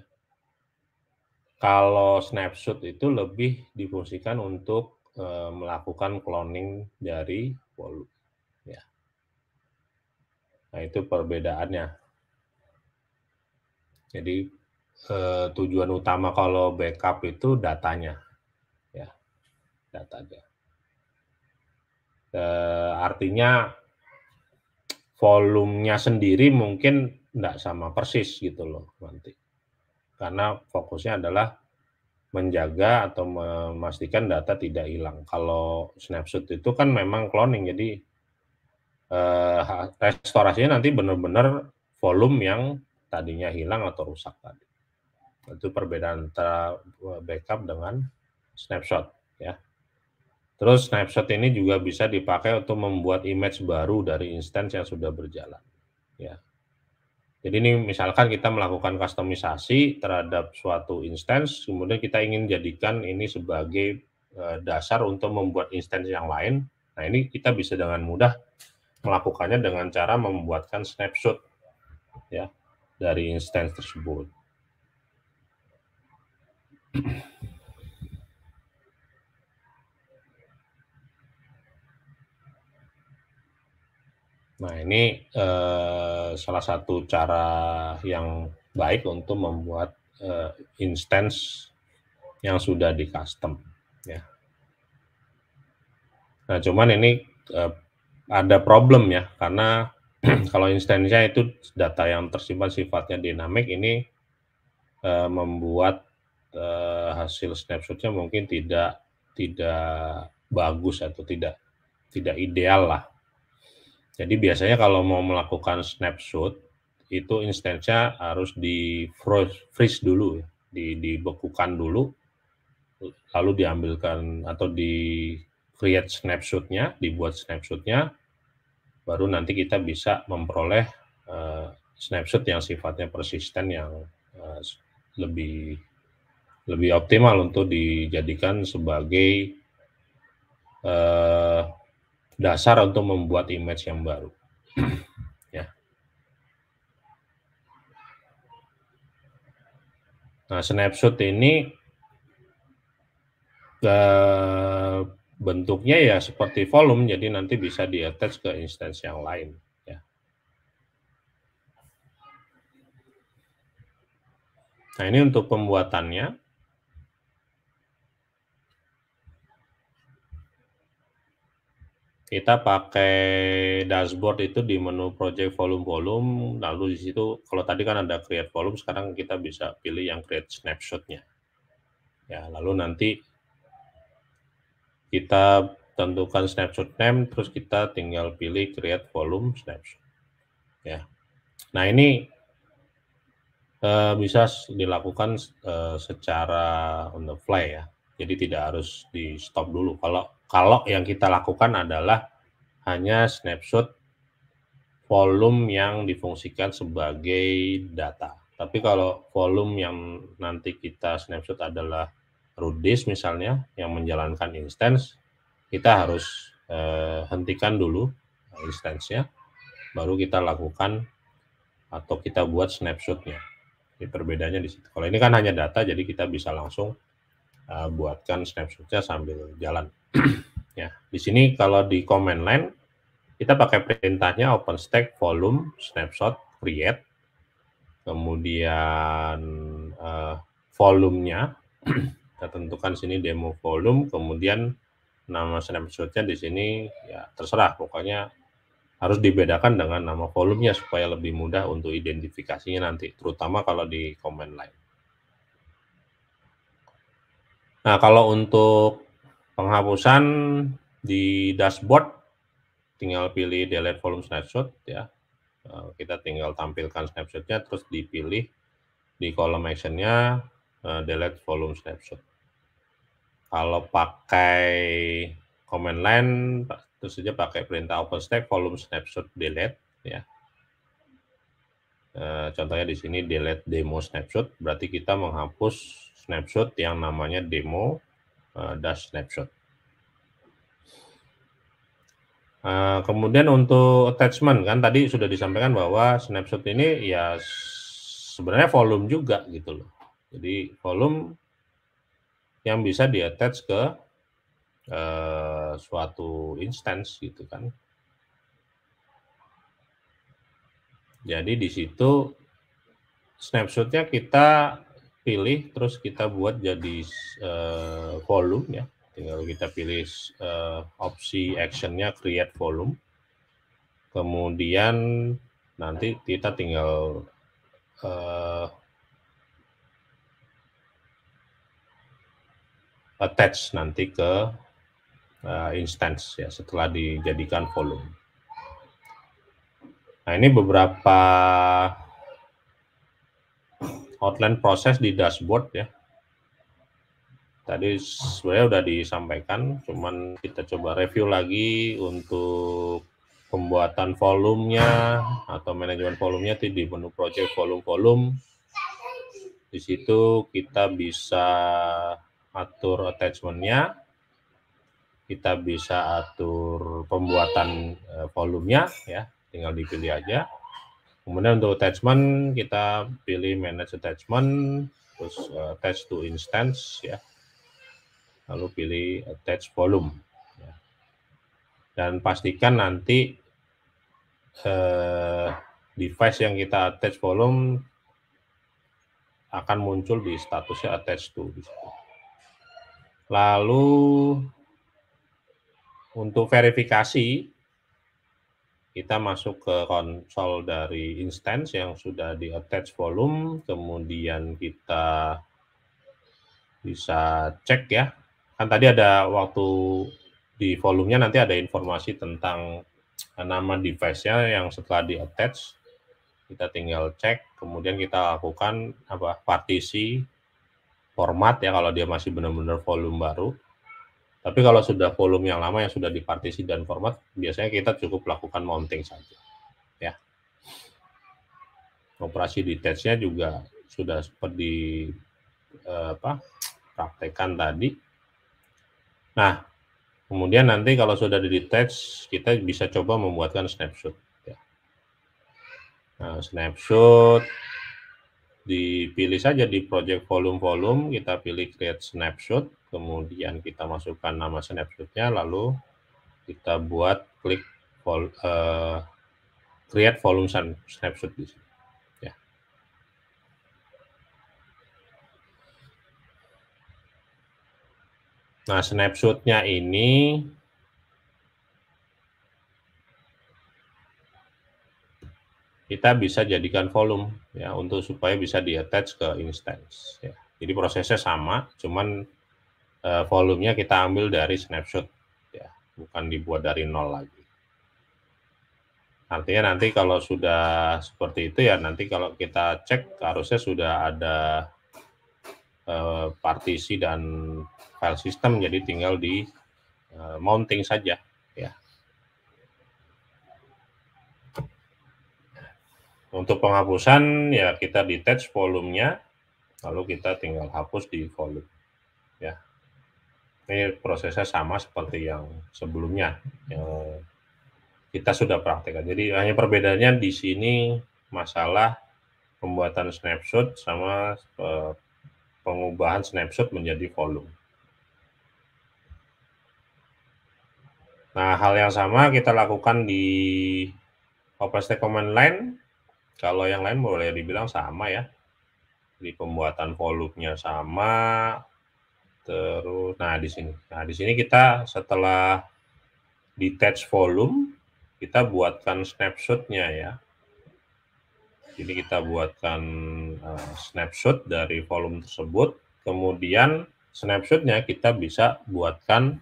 Kalau snapshot itu lebih difungsikan untuk eh, melakukan cloning dari volume Nah, itu perbedaannya. Jadi eh, tujuan utama kalau backup itu datanya, ya datanya. Eh, artinya volumenya sendiri mungkin tidak sama persis gitu loh nanti, karena fokusnya adalah menjaga atau memastikan data tidak hilang. Kalau snapshot itu kan memang cloning, jadi uh, restorasinya nanti benar-benar volume yang tadinya hilang atau rusak tadi. Itu perbedaan antara eh, backup dengan snapshot ya. Terus snapshot ini juga bisa dipakai untuk membuat image baru dari instance yang sudah berjalan ya. Jadi ini misalkan kita melakukan customisasi terhadap suatu instance, kemudian kita ingin jadikan ini sebagai eh, dasar untuk membuat instance yang lain. Nah ini kita bisa dengan mudah melakukannya dengan cara membuatkan snapshot ya dari instance tersebut. Nah, ini eh, salah satu cara yang baik untuk membuat eh, instance yang sudah di custom ya. Nah, cuman ini eh, ada problem ya karena kalau instansinya itu data yang tersimpan sifatnya dinamik ini uh, membuat uh, hasil snapshotnya mungkin tidak tidak bagus atau tidak tidak ideal lah. Jadi biasanya kalau mau melakukan snapshot itu instansinya harus di freeze dulu ya, di dibekukan dulu lalu diambilkan atau di create snapshotnya, dibuat snapshotnya, baru nanti kita bisa memperoleh eh, snapshot yang sifatnya persisten yang eh, lebih lebih optimal untuk dijadikan sebagai eh, dasar untuk membuat image yang baru. Ya. Nah, snapshot ini bentuknya ya seperti volume, jadi nanti bisa di-attach ke instance yang lain. Ya. Nah ini untuk pembuatannya. Kita pakai dashboard itu di menu project volume-volume, lalu di situ kalau tadi kan ada create volume, sekarang kita bisa pilih yang create snapshotnya. Ya, lalu nanti kita tentukan snapshot name, terus kita tinggal pilih create volume snapshot. Ya. Nah ini eh, bisa dilakukan eh, secara on the fly ya. Jadi tidak harus di stop dulu. Kalau kalau yang kita lakukan adalah hanya snapshot volume yang difungsikan sebagai data. Tapi kalau volume yang nanti kita snapshot adalah Rudis misalnya yang menjalankan instance, kita harus eh, hentikan dulu instance-nya, baru kita lakukan atau kita buat snapshot-nya. Ini perbedaannya di situ. Kalau ini kan hanya data, jadi kita bisa langsung eh, buatkan snapshot-nya sambil jalan. ya, di sini kalau di command line kita pakai perintahnya OpenStack volume snapshot create, kemudian eh, volume nya kita tentukan sini demo volume kemudian nama snapshotnya di sini ya terserah pokoknya harus dibedakan dengan nama volumenya supaya lebih mudah untuk identifikasinya nanti, terutama kalau di command line. Nah, kalau untuk penghapusan di dashboard, tinggal pilih delete volume snapshot ya. Nah, kita tinggal tampilkan snapshotnya, terus dipilih di kolom actionnya Eh, delete volume snapshot. Kalau pakai command line, tentu saja pakai perintah OpenStack volume snapshot delete, ya. Eh, contohnya di sini delete demo snapshot, berarti kita menghapus snapshot yang namanya demo eh, dash snapshot. kemudian untuk attachment kan tadi sudah disampaikan bahwa snapshot ini ya sebenarnya volume juga gitu loh. Jadi volume yang bisa diattach ke eh, suatu instance gitu kan. Jadi di situ snapshotnya kita pilih terus kita buat jadi eh, volume ya. Tinggal kita pilih eh, opsi actionnya create volume. Kemudian nanti kita tinggal eh, attach nanti ke uh, instance ya setelah dijadikan volume. Nah ini beberapa outline proses di dashboard ya. Tadi sebenarnya sudah disampaikan, cuman kita coba review lagi untuk pembuatan volumenya atau manajemen volumenya itu di menu project volume-volume. Di situ kita bisa atur attachmentnya, kita bisa atur pembuatan eh, volumenya ya, tinggal dipilih aja. Kemudian untuk attachment kita pilih manage attachment, terus eh, attach to instance ya. Lalu pilih attach volume. Ya. Dan pastikan nanti eh, device yang kita attach volume akan muncul di statusnya attach to di situ. Lalu untuk verifikasi kita masuk ke konsol dari instance yang sudah di attach volume, kemudian kita bisa cek ya. Kan tadi ada waktu di volumenya nanti ada informasi tentang nama device-nya yang setelah di attach. Kita tinggal cek, kemudian kita lakukan apa partisi format ya kalau dia masih benar-benar volume baru. Tapi kalau sudah volume yang lama yang sudah dipartisi dan format, biasanya kita cukup lakukan mounting saja. Ya. Operasi detach-nya juga sudah seperti eh, apa? praktekan tadi. Nah, kemudian nanti kalau sudah di detach, kita bisa coba membuatkan snapshot. Ya. Nah, snapshot dipilih saja di project volume-volume, kita pilih create snapshot, kemudian kita masukkan nama snapshotnya, lalu kita buat klik vol, uh, create volume snapshot di sini. Ya. Nah, snapshotnya ini kita bisa jadikan volume ya untuk supaya bisa di attach ke instance. Ya. Jadi prosesnya sama, cuman e, volumenya kita ambil dari snapshot ya, bukan dibuat dari nol lagi. Artinya nanti kalau sudah seperti itu ya nanti kalau kita cek harusnya sudah ada eh, partisi dan file system jadi tinggal di eh, mounting saja ya Untuk penghapusan ya kita detach volumenya, lalu kita tinggal hapus di volume. Ya, ini prosesnya sama seperti yang sebelumnya yang kita sudah praktekkan. Jadi hanya perbedaannya di sini masalah pembuatan snapshot sama eh, pengubahan snapshot menjadi volume. Nah, hal yang sama kita lakukan di OpenStack command line kalau yang lain boleh dibilang sama ya. Di pembuatan volumenya sama, terus nah di sini. Nah, di sini kita setelah detach volume, kita buatkan snapshotnya ya. Jadi kita buatkan eh, snapshot dari volume tersebut, kemudian snapshotnya kita bisa buatkan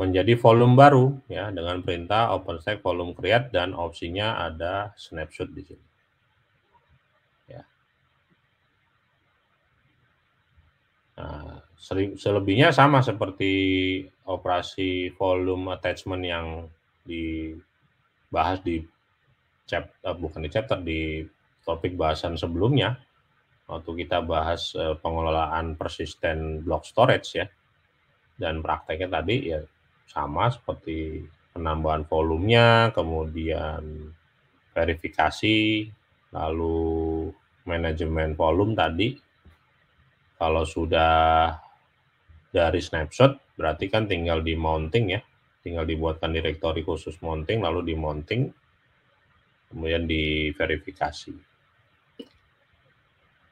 menjadi volume baru ya dengan perintah OpenStack volume create dan opsinya ada snapshot di sini. Ya. Nah, selebihnya sama seperti operasi volume attachment yang dibahas di chapter eh, bukan di chapter di topik bahasan sebelumnya waktu kita bahas eh, pengelolaan persisten block storage ya dan prakteknya tadi ya sama seperti penambahan volumenya, kemudian verifikasi, lalu manajemen volume tadi. Kalau sudah dari snapshot, berarti kan tinggal di mounting ya, tinggal dibuatkan direktori khusus mounting, lalu di mounting, kemudian diverifikasi.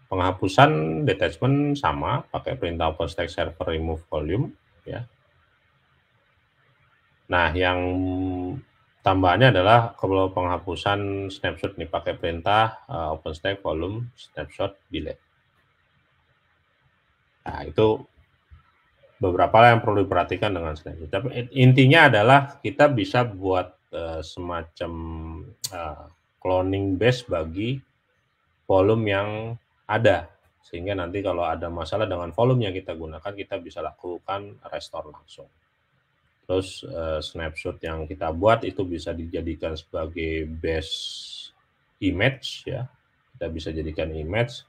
Penghapusan detachment sama, pakai perintah open server remove volume, ya Nah, yang tambahannya adalah kalau penghapusan snapshot nih pakai perintah uh, eh, OpenStack volume snapshot delete. Nah, itu beberapa yang perlu diperhatikan dengan snapshot. Tapi intinya adalah kita bisa buat uh, semacam uh, cloning base bagi volume yang ada sehingga nanti kalau ada masalah dengan volume yang kita gunakan kita bisa lakukan restore langsung terus uh, snapshot yang kita buat itu bisa dijadikan sebagai base image ya kita bisa jadikan image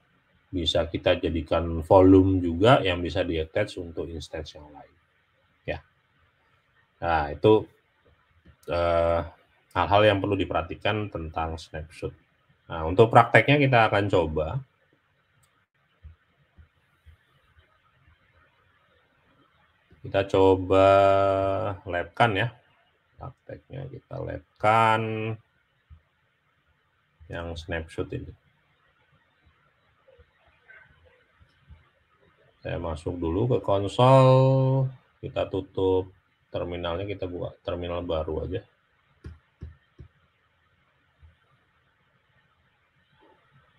bisa kita jadikan volume juga yang bisa di attach untuk instance yang lain ya nah itu eh, hal-hal uh, hal -hal yang perlu diperhatikan tentang snapshot nah untuk prakteknya kita akan coba Kita coba labkan ya. Prakteknya kita labkan yang snapshot ini. Saya masuk dulu ke konsol, kita tutup terminalnya, kita buka terminal baru aja.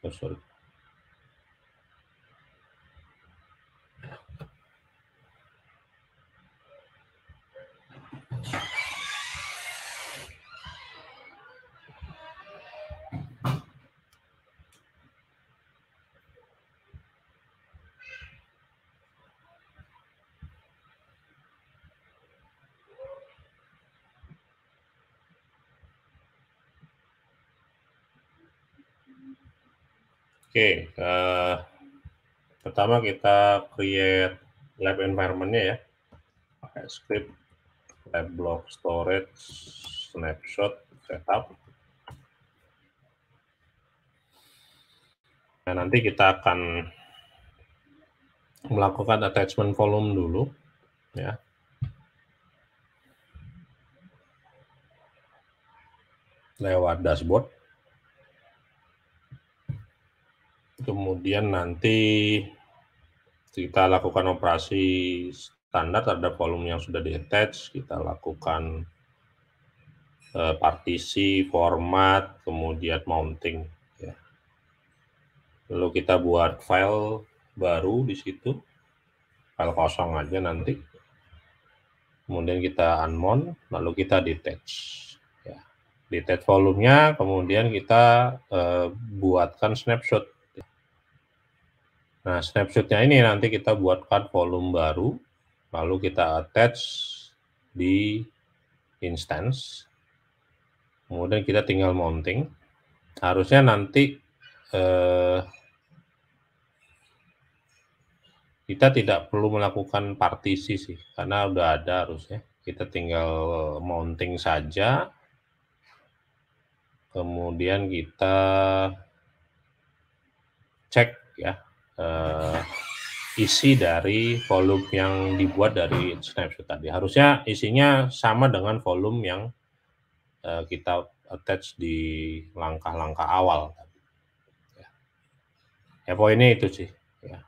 Oh, sorry. Oke, uh, pertama kita create lab environment-nya ya. Pakai script lab block storage snapshot setup. Nah, nanti kita akan melakukan attachment volume dulu ya. Lewat dashboard. Kemudian nanti kita lakukan operasi standar terhadap volume yang sudah di-attach, kita lakukan eh, partisi, format, kemudian mounting. Ya. Lalu kita buat file baru di situ, file kosong aja nanti. Kemudian kita unmount, lalu kita detach. Ya. volume nya, kemudian kita eh, buatkan snapshot Nah, snapshotnya ini nanti kita buatkan volume baru, lalu kita attach di instance. Kemudian kita tinggal mounting. Harusnya nanti eh, kita tidak perlu melakukan partisi sih, karena udah ada harusnya. Kita tinggal mounting saja. Kemudian kita cek ya uh, isi dari volume yang dibuat dari snapshot tadi. Harusnya isinya sama dengan volume yang uh, kita attach di langkah-langkah awal. Ya. ya poinnya itu sih. Ya.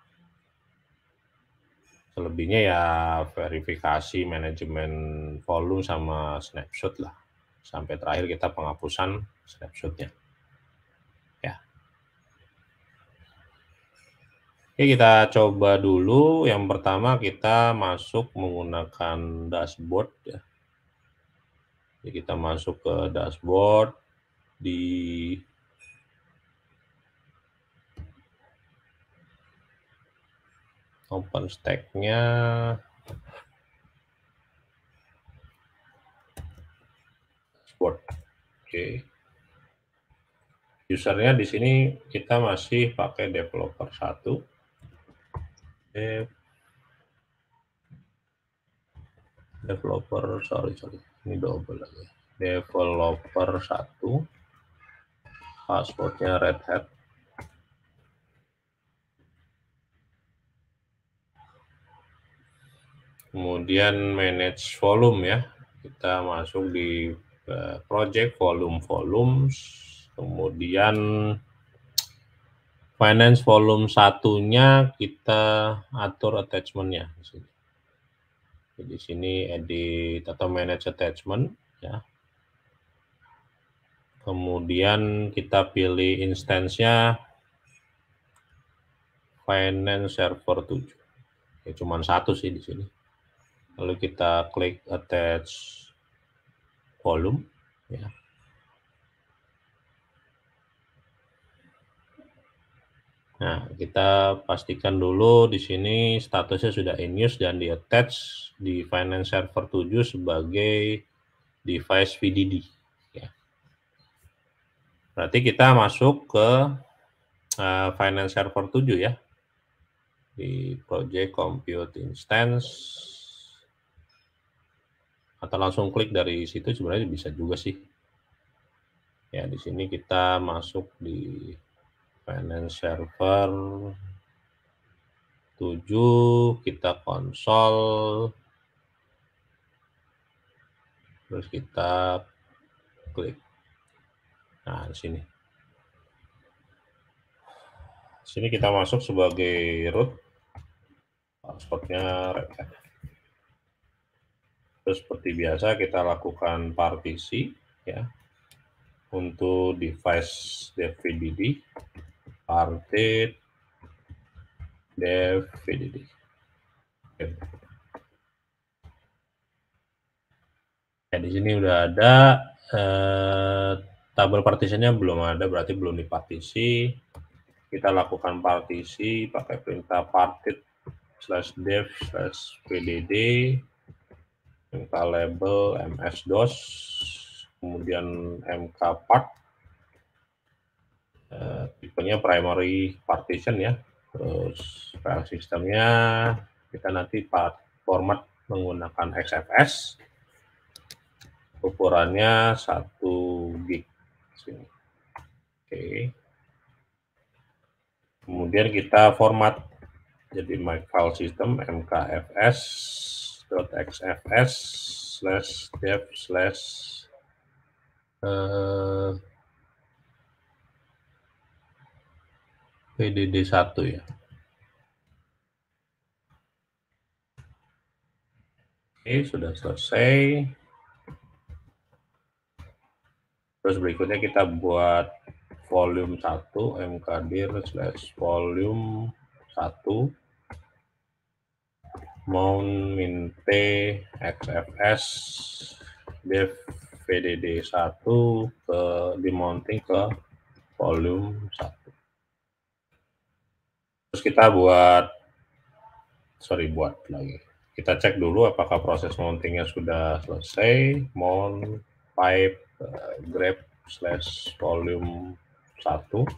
Selebihnya ya verifikasi manajemen volume sama snapshot lah. Sampai terakhir kita penghapusan snapshotnya. Oke, kita coba dulu. Yang pertama kita masuk menggunakan dashboard ya. Jadi kita masuk ke dashboard di stack nya dashboard. Oke. Usernya di sini kita masih pakai developer 1 Eh, developer sorry sorry ini double lagi ya. developer satu, passwordnya Red Hat kemudian manage volume ya kita masuk di eh, project volume volumes kemudian finance volume satunya kita atur attachmentnya di sini. Jadi sini edit atau manage attachment ya. Kemudian kita pilih instansinya finance server 7. Ya cuman satu sih di sini. Lalu kita klik attach volume ya. Nah, kita pastikan dulu di sini statusnya sudah in use dan di attach di Finance Server 7 sebagai device VDD. Ya. Berarti kita masuk ke uh, Finance Server 7 ya. Di Project Compute Instance. Atau langsung klik dari situ sebenarnya bisa juga sih. Ya, di sini kita masuk di Finance server 7 kita konsol terus kita klik nah di sini sini kita masuk sebagai root passwordnya rekan terus seperti biasa kita lakukan partisi ya untuk device DVDD partit definisi. Ya, di sini udah ada eh, tabel partitionnya belum ada, berarti belum dipartisi. Kita lakukan partisi pakai perintah partit slash dev slash pdd Perintah label ms dos kemudian mk part Eh, tipenya primary partition ya terus file sistemnya kita nanti format menggunakan XFS ukurannya 1 gig sini oke kemudian kita format jadi my file system mkfs .xfs slash dev slash eh, PDD 1 ya. Oke, sudah selesai. Terus berikutnya kita buat volume 1 mkdir slash volume 1 mount min t xfs dev pdd 1 ke dimounting ke volume 1 Terus kita buat, sorry buat lagi. Kita cek dulu apakah proses mountingnya sudah selesai. Mount pipe uh, grab slash volume 1.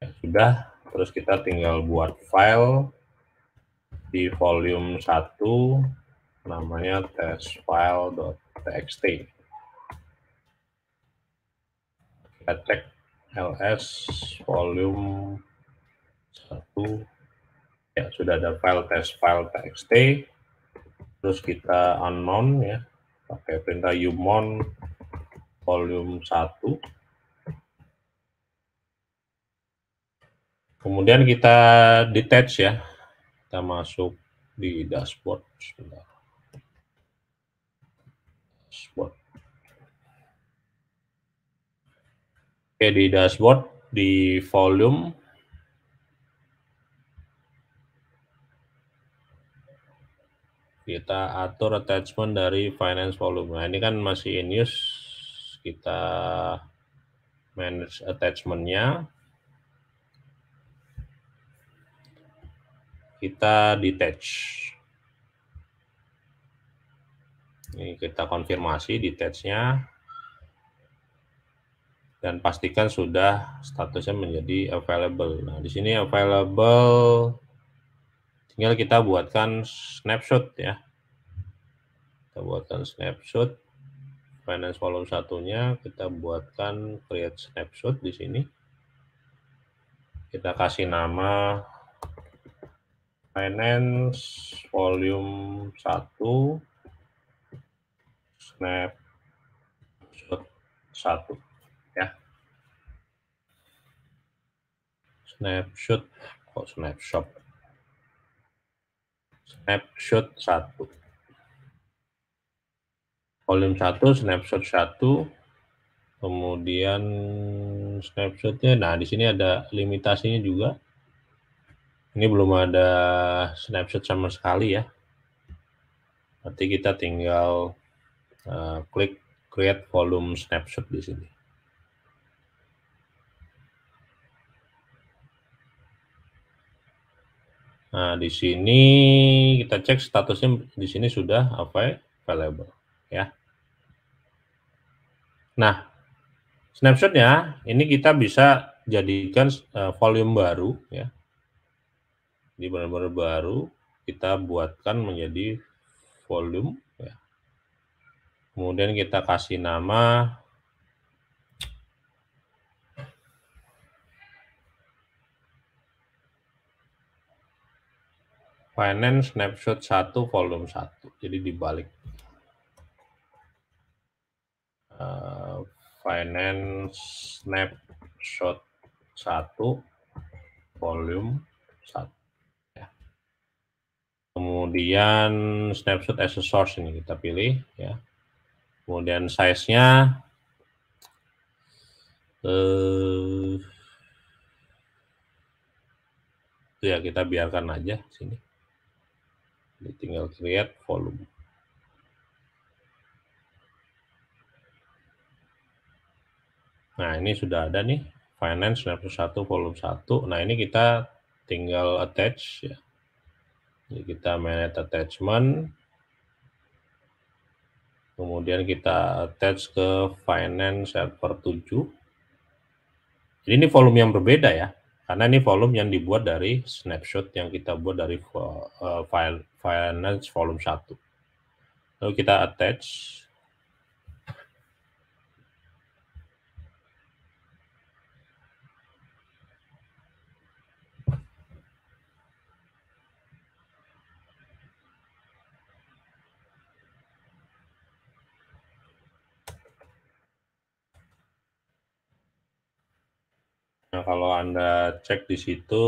Ya, sudah, terus kita tinggal buat file di volume 1 namanya test file.txt. Kita cek ls volume satu ya sudah ada file test file txt terus kita unmount ya pakai perintah umount volume 1 kemudian kita detach ya kita masuk di dashboard sebentar dashboard oke di dashboard di volume kita atur attachment dari finance volume. Nah, ini kan masih in use, kita manage attachment-nya. Kita detach. Ini kita konfirmasi detach-nya. Dan pastikan sudah statusnya menjadi available. Nah, di sini available tinggal kita buatkan snapshot ya. Kita buatkan snapshot. Finance volume satunya kita buatkan create snapshot di sini. Kita kasih nama finance volume 1 snapshot 1 ya. Snapshot kok snapshot snapshot 1. Volume 1, snapshot 1. Kemudian snapshotnya, nah di sini ada limitasinya juga. Ini belum ada snapshot sama sekali ya. Nanti kita tinggal uh, klik create volume snapshot di sini. Nah, di sini kita cek statusnya di sini sudah ya? available ya. Nah, snapshotnya ini kita bisa jadikan eh, volume baru ya. ini benar-benar baru kita buatkan menjadi volume ya. Kemudian kita kasih nama Finance Snapshot 1 volume 1. Jadi dibalik. Uh, Finance Snapshot 1 volume 1. Ya. Kemudian snapshot as a source ini kita pilih ya. Kemudian size-nya eh uh, ya kita biarkan aja sini. Jadi tinggal create volume. Nah, ini sudah ada nih, finance 91 volume 1. Nah, ini kita tinggal attach ya. Jadi kita manage attachment. Kemudian kita attach ke finance server 7. Jadi ini volume yang berbeda ya. Karena ini volume yang dibuat dari snapshot yang kita buat dari file, file finance volume 1. Lalu kita attach Nah, kalau Anda cek di situ,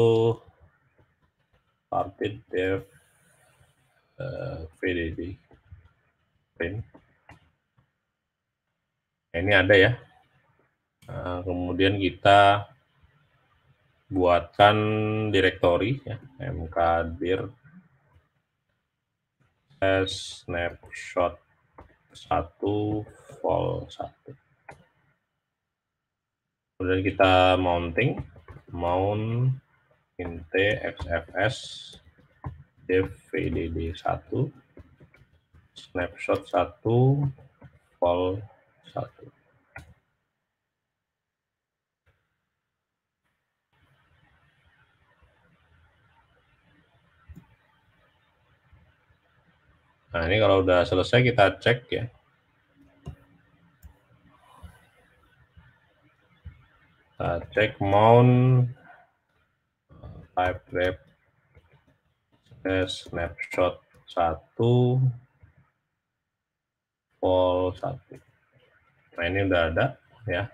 partid dev uh, eh, VDD print. Nah, ini ada ya. Nah, kemudian kita buatkan direktori ya, mkdir snapshot 1 vol 1 kemudian kita mounting mount int xfs dev vdb 1 snapshot 1 vol 1 Nah, ini kalau udah selesai kita cek ya. uh, check mount type uh, rep snapshot 1 pol 1 nah ini udah ada ya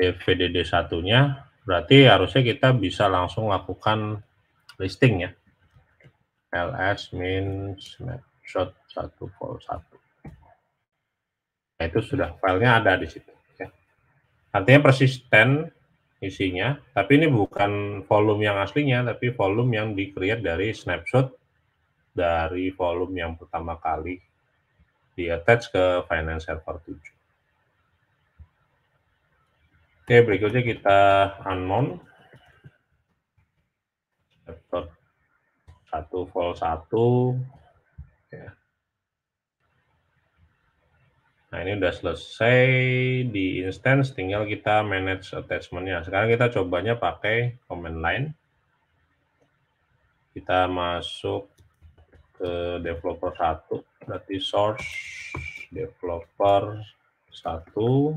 VDD satunya berarti harusnya kita bisa langsung lakukan listing ya ls min snapshot 1 pol 1 nah, itu sudah filenya ada di situ artinya persisten isinya, tapi ini bukan volume yang aslinya, tapi volume yang di-create dari snapshot dari volume yang pertama kali di-attach ke Finance Server 7. Oke, berikutnya kita unmount. Server 1 vol 1. Ya. Nah ini udah selesai di instance, tinggal kita manage attachmentnya. Sekarang kita cobanya pakai command line. Kita masuk ke developer satu berarti source developer satu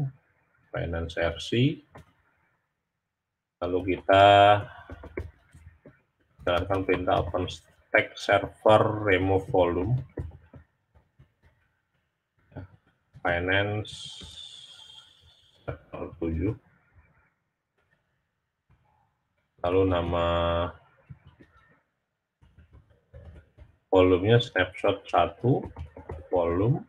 finance RC. Lalu kita jalankan perintah open stack server remove volume finance sektor 7 lalu nama volumenya snapshot 1 volume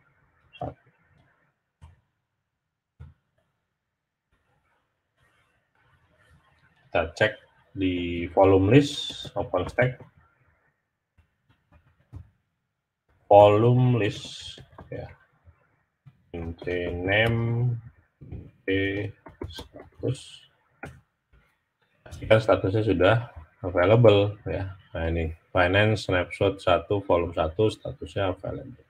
kita cek di volume list open stack volume list ya int name int status pastikan statusnya sudah available ya nah ini finance snapshot 1 volume 1 statusnya available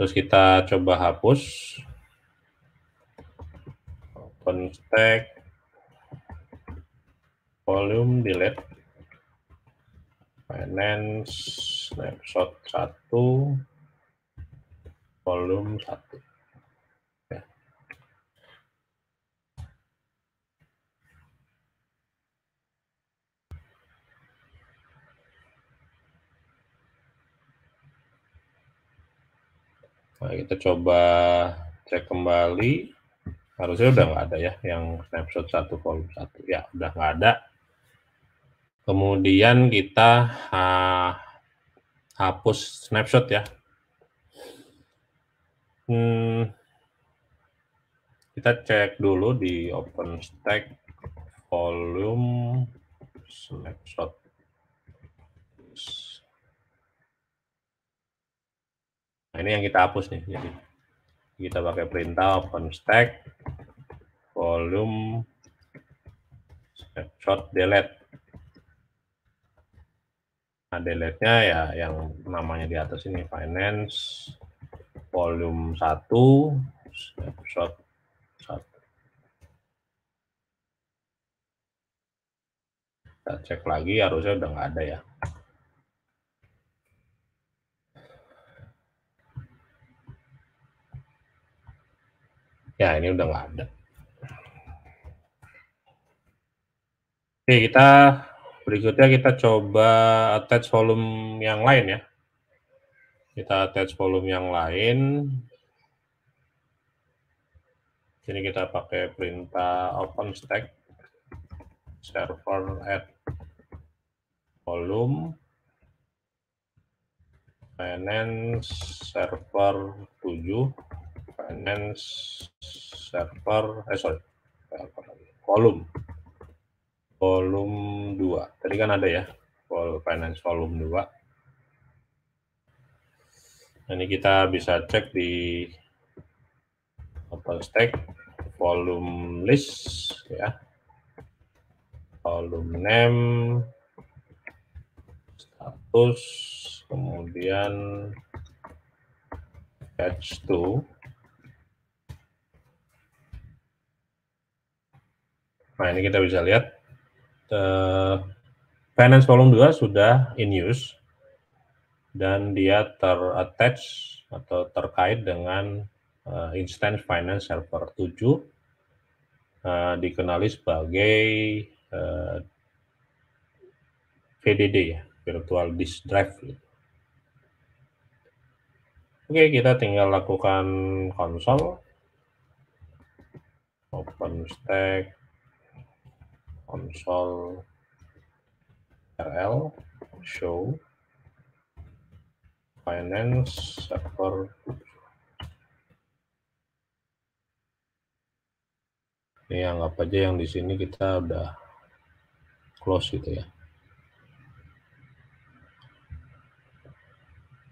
terus kita coba hapus open stack, volume delete finance snapshot 1 Volume satu. Ya. Nah, kita coba cek kembali. Harusnya udah nggak ada ya yang snapshot satu volume satu. Ya, udah nggak ada. Kemudian kita ha, ah, hapus snapshot ya. Hmm, kita cek dulu di OpenStack volume snapshot. Nah, ini yang kita hapus nih. Jadi kita pakai perintah OpenStack volume snapshot delete. Nah, delete-nya ya yang namanya di atas ini finance volume 1 episode 1. Kita cek lagi harusnya udah nggak ada ya. Ya, ini udah nggak ada. Oke, kita berikutnya kita coba attach volume yang lain ya. Kita attach volume yang lain. ini kita pakai perintah OpenStack server add volume finance server 7 finance server eh sorry volume volume 2 tadi kan ada ya finance volume 2 ini kita bisa cek di OpenStack volume list ya. Volume name status kemudian catch to Nah, ini kita bisa lihat uh, finance volume 2 sudah in use dan dia terattach atau terkait dengan uh, eh, instance finance server 7 uh, dikenali sebagai uh, eh, VDD ya, virtual disk drive. Oke, kita tinggal lakukan konsol stack console rl show finance sektor ini yang apa aja yang di sini kita udah close gitu ya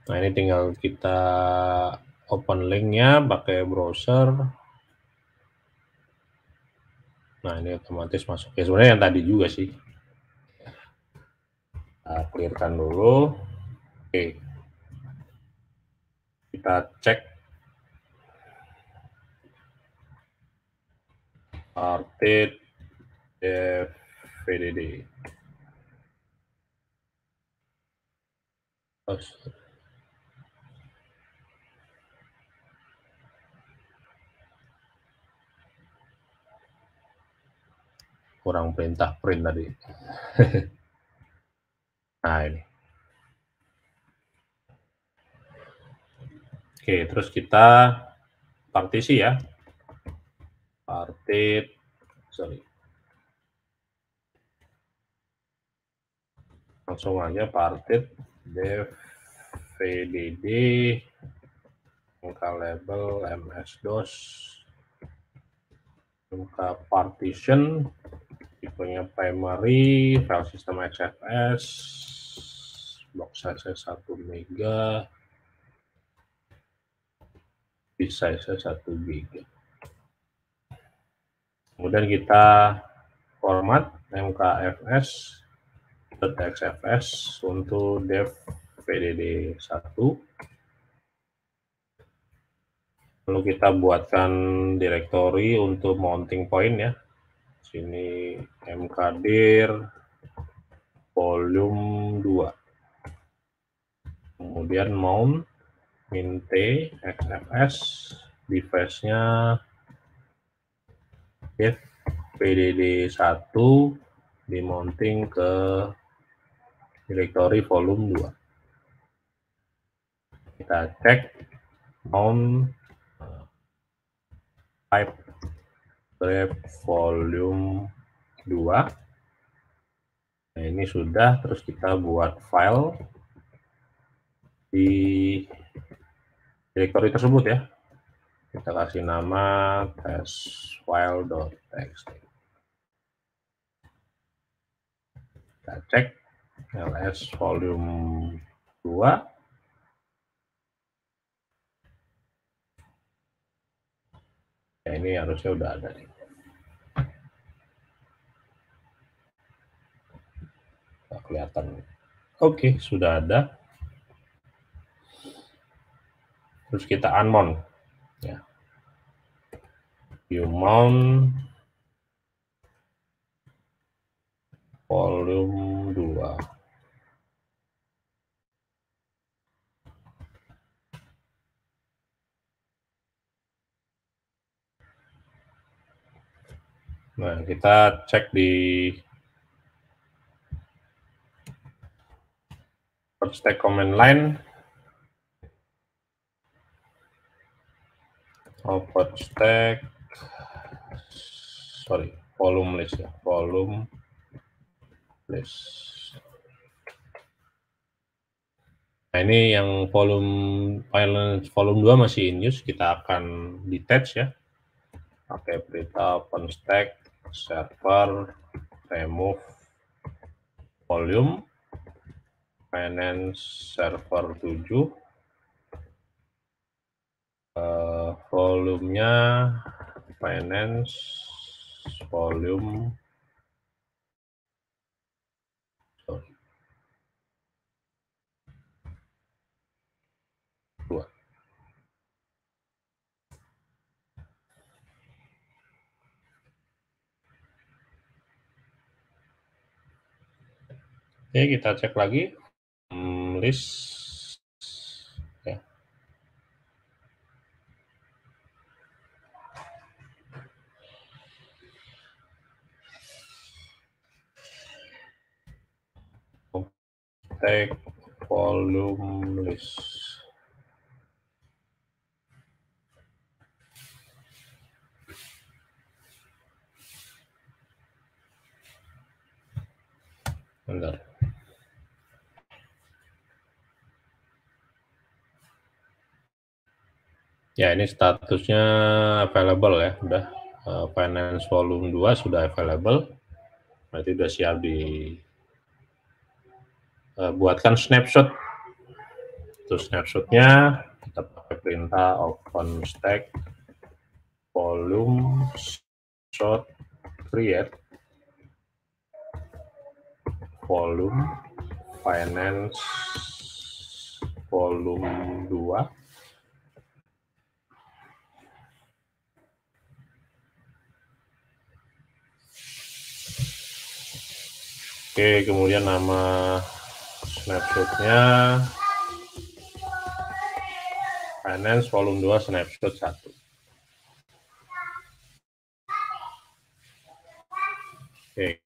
nah ini tinggal kita open linknya pakai browser nah ini otomatis masuk ya sebenarnya yang tadi juga sih nah, clearkan dulu oke okay kita cek artit FVDD. Oh, kurang perintah print tadi. nah ini. Oke, terus kita partisi ya. Partit, sorry. Langsung aja partit dev vdd muka label ms-dos muka partition tipenya primary file system xfs box size 1 mega di size 1 GB. Kemudian kita format mkfs .xfs untuk dev pdd1. Lalu kita buatkan direktori untuk mounting point ya. Sini mkdir volume 2. Kemudian mount min T XFS device-nya if PDD1 dimounting ke directory volume 2. Kita cek on uh, type grab volume 2. Nah, ini sudah terus kita buat file di direktori tersebut ya. Kita kasih nama tes file.txt. Kita cek ls volume 2 Ya, ini harusnya udah ada nih. kelihatan. Oke, okay, sudah ada. terus kita unmount ya view mount volume 2 Nah, kita cek di first stack command line output stack sorry volume list ya volume list nah ini yang volume file volume 2 masih in use kita akan detach ya pakai berita open stack server remove volume finance server 7 uh, volumenya finance volume Oke, kita cek lagi hmm, list take volume list. Bentar. Ya, ini statusnya available ya, udah. Eh, finance volume 2 sudah available. Berarti sudah siap di Eh, buatkan snapshot. itu snapshotnya kita pakai perintah open stack volume shot create volume finance volume 2 Oke, kemudian nama snapshotnya finance volume 2 snapshot 1 oke okay.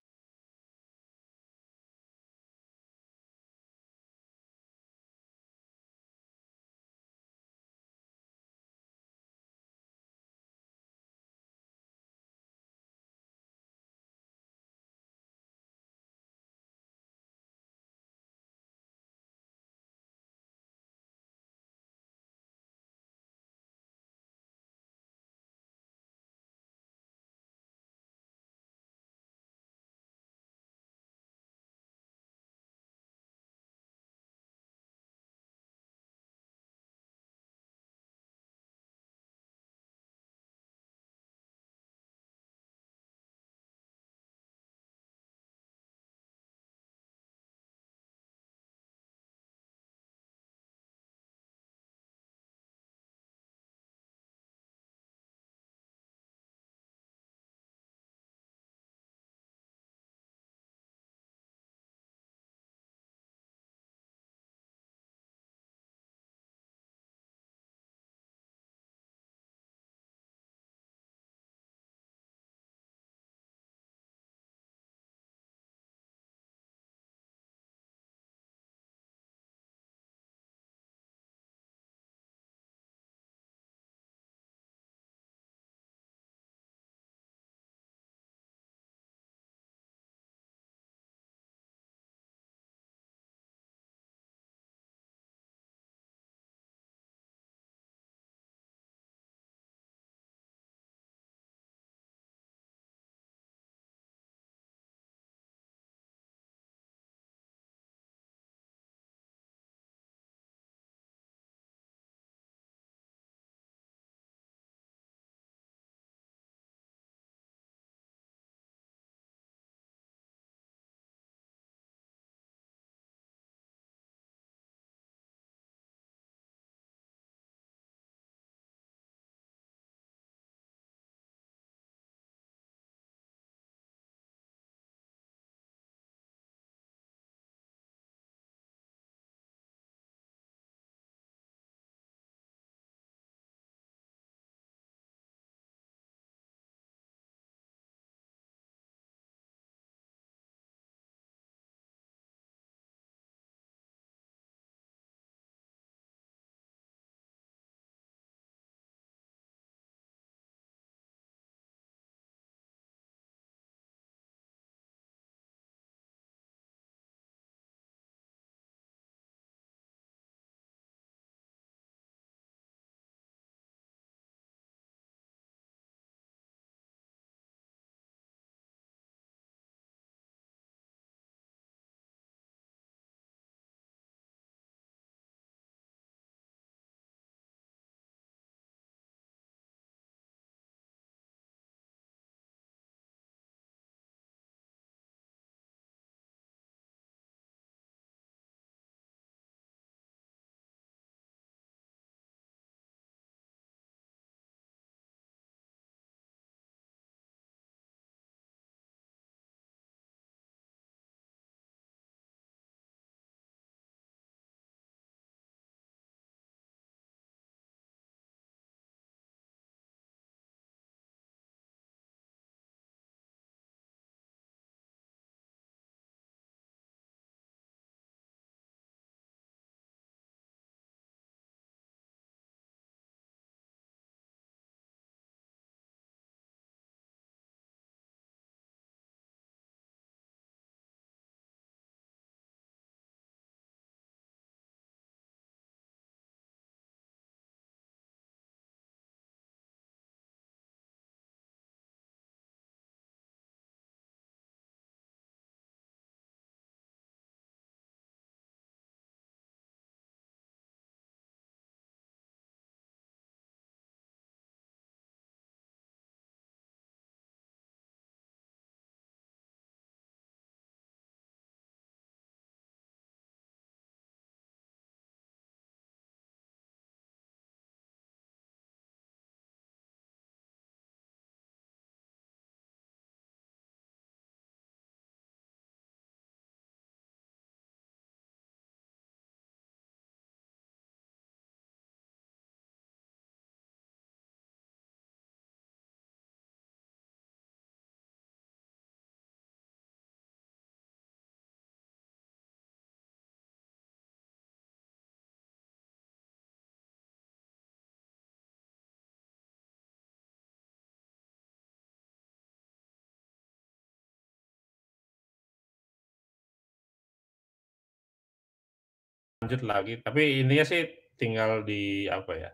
lanjut lagi tapi intinya sih tinggal di apa ya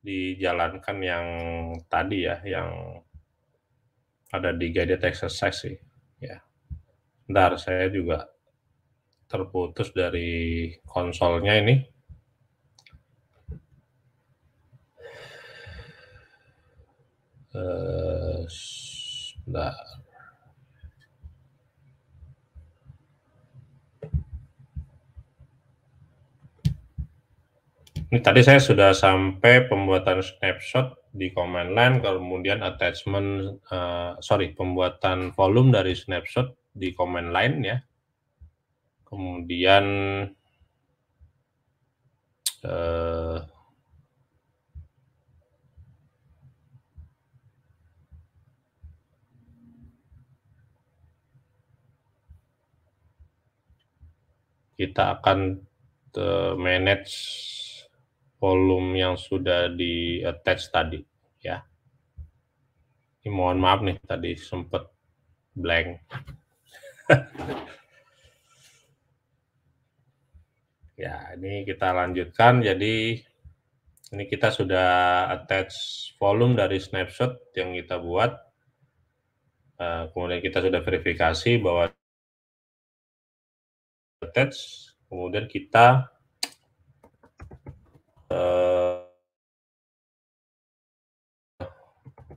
dijalankan yang tadi ya yang ada di guided exercise sih ya ntar saya juga terputus dari konsolnya ini eh uh, Ini tadi saya sudah sampai pembuatan snapshot di command line, kemudian attachment, uh, sorry, pembuatan volume dari snapshot di command line ya. Kemudian uh, kita akan eh, manage volume yang sudah di attach tadi ya. Ini mohon maaf nih tadi sempat blank. ya, ini kita lanjutkan jadi ini kita sudah attach volume dari snapshot yang kita buat. Eh, kemudian kita sudah verifikasi bahwa attach. Kemudian kita Eh,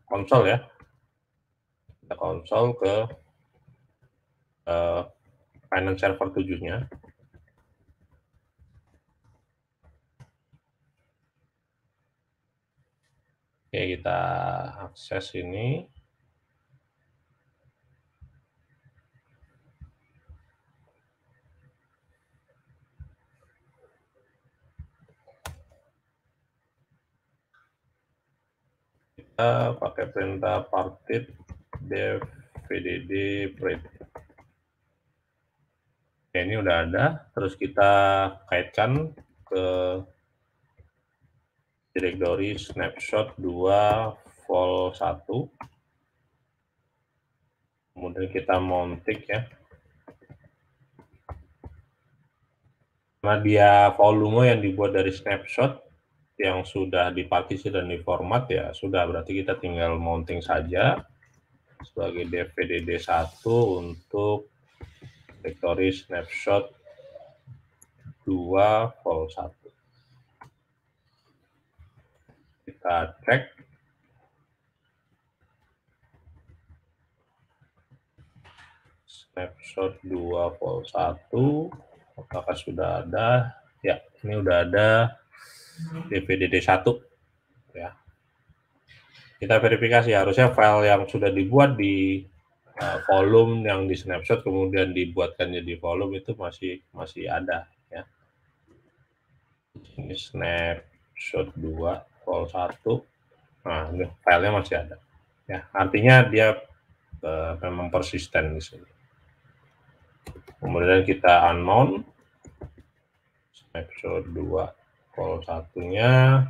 konsol ya kita konsol ke uh, eh, finance server 7 nya Oke, kita akses ini. kita eh, pakai perintah partit dev pdd print. ini udah ada. Terus kita kaitkan ke directory snapshot 2 vol 1. Kemudian kita montik ya. Karena dia volume yang dibuat dari snapshot, yang sudah dipartisi dan diformat ya sudah berarti kita tinggal mounting saja sebagai DVDD1 untuk directory snapshot 2 vol 1. Kita cek. Snapshot 2 vol 1. Apakah sudah ada? Ya, ini sudah ada DPDD 1 ya. Kita verifikasi harusnya file yang sudah dibuat di uh, volume yang di snapshot kemudian dibuatkan jadi volume itu masih masih ada ya. Ini snapshot 2 vol 1. Nah, ini filenya masih ada. Ya, artinya dia uh, memang persisten di sini. Kemudian kita unmount snapshot 2 call satunya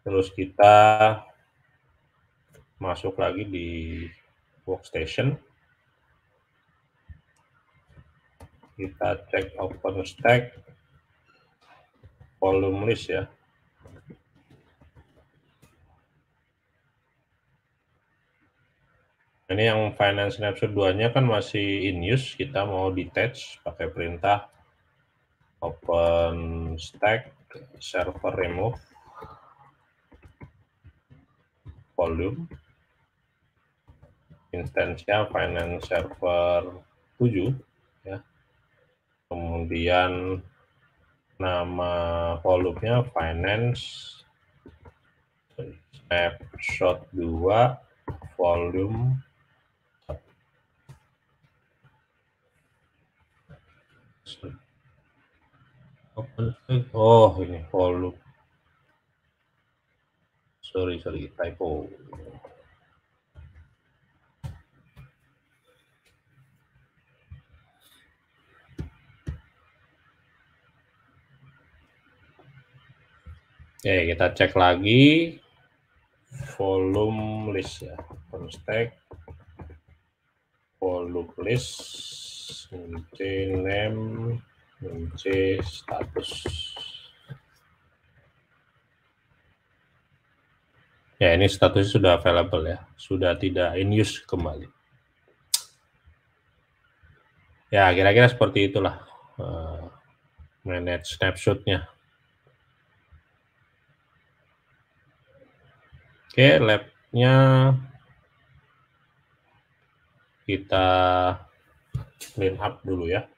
terus kita masuk lagi di workstation kita cek open stack, volume list ya ini yang finance snapshot 2 nya kan masih in use kita mau detach pakai perintah open stack server remove volume instance finance server 7 ya. Kemudian nama volumenya finance snapshot 2 volume Open oh ini for loop. Sorry sorry typo. Oke, kita cek lagi volume list ya. Stack volume list, nanti name kunci status ya ini statusnya sudah available ya sudah tidak in use kembali ya kira-kira seperti itulah uh, manage snapshotnya oke labnya kita clean up dulu ya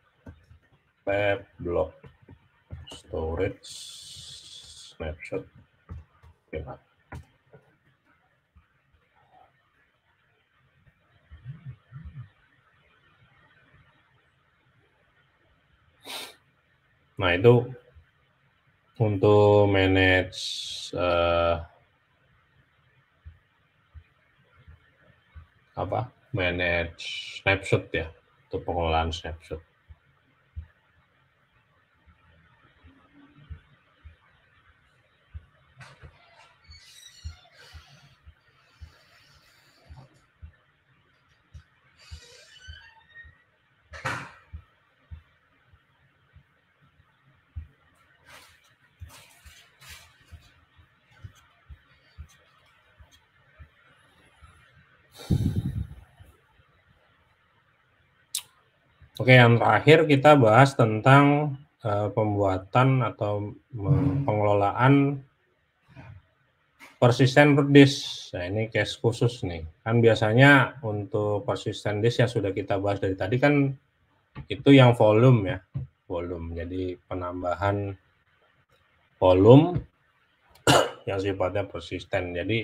map block storage snapshot ya. Nah itu untuk manage uh, apa manage snapshot ya untuk pengelolaan snapshot. Oke, yang terakhir kita bahas tentang uh, pembuatan atau pengelolaan persisten disk. Nah, ini case khusus nih. Kan biasanya untuk persisten disk yang sudah kita bahas dari tadi kan itu yang volume ya. Volume. Jadi penambahan volume yang sifatnya persisten. Jadi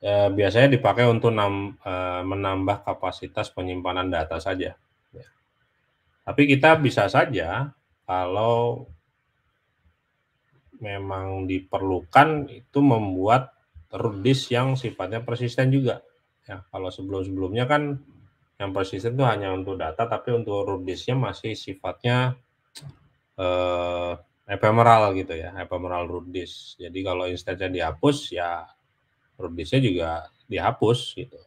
eh, biasanya dipakai untuk nam, eh, menambah kapasitas penyimpanan data saja. Tapi kita bisa saja kalau memang diperlukan itu membuat rudis yang sifatnya persisten juga. Ya, kalau sebelum-sebelumnya kan yang persisten itu hanya untuk data, tapi untuk rudisnya masih sifatnya eh, ephemeral gitu ya, ephemeral rudis. Jadi kalau instance-nya dihapus ya rudisnya juga dihapus gitu.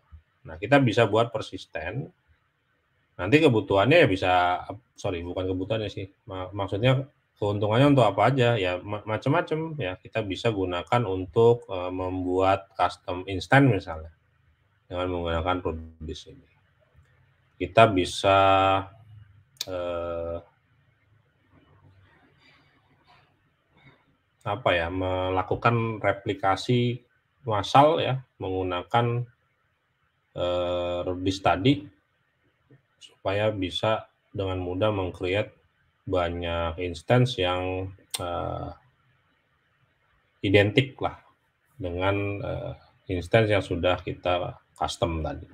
Nah, kita bisa buat persisten Nanti kebutuhannya ya bisa sorry bukan kebutuhannya sih. Maksudnya keuntungannya untuk apa aja ya macam-macam ya kita bisa gunakan untuk eh, membuat custom instant misalnya dengan menggunakan produk ini kita bisa uh, apa ya melakukan replikasi massal ya menggunakan uh, tadi supaya bisa dengan mudah mengcreate banyak instance yang uh, identik lah dengan uh, instance yang sudah kita custom tadi.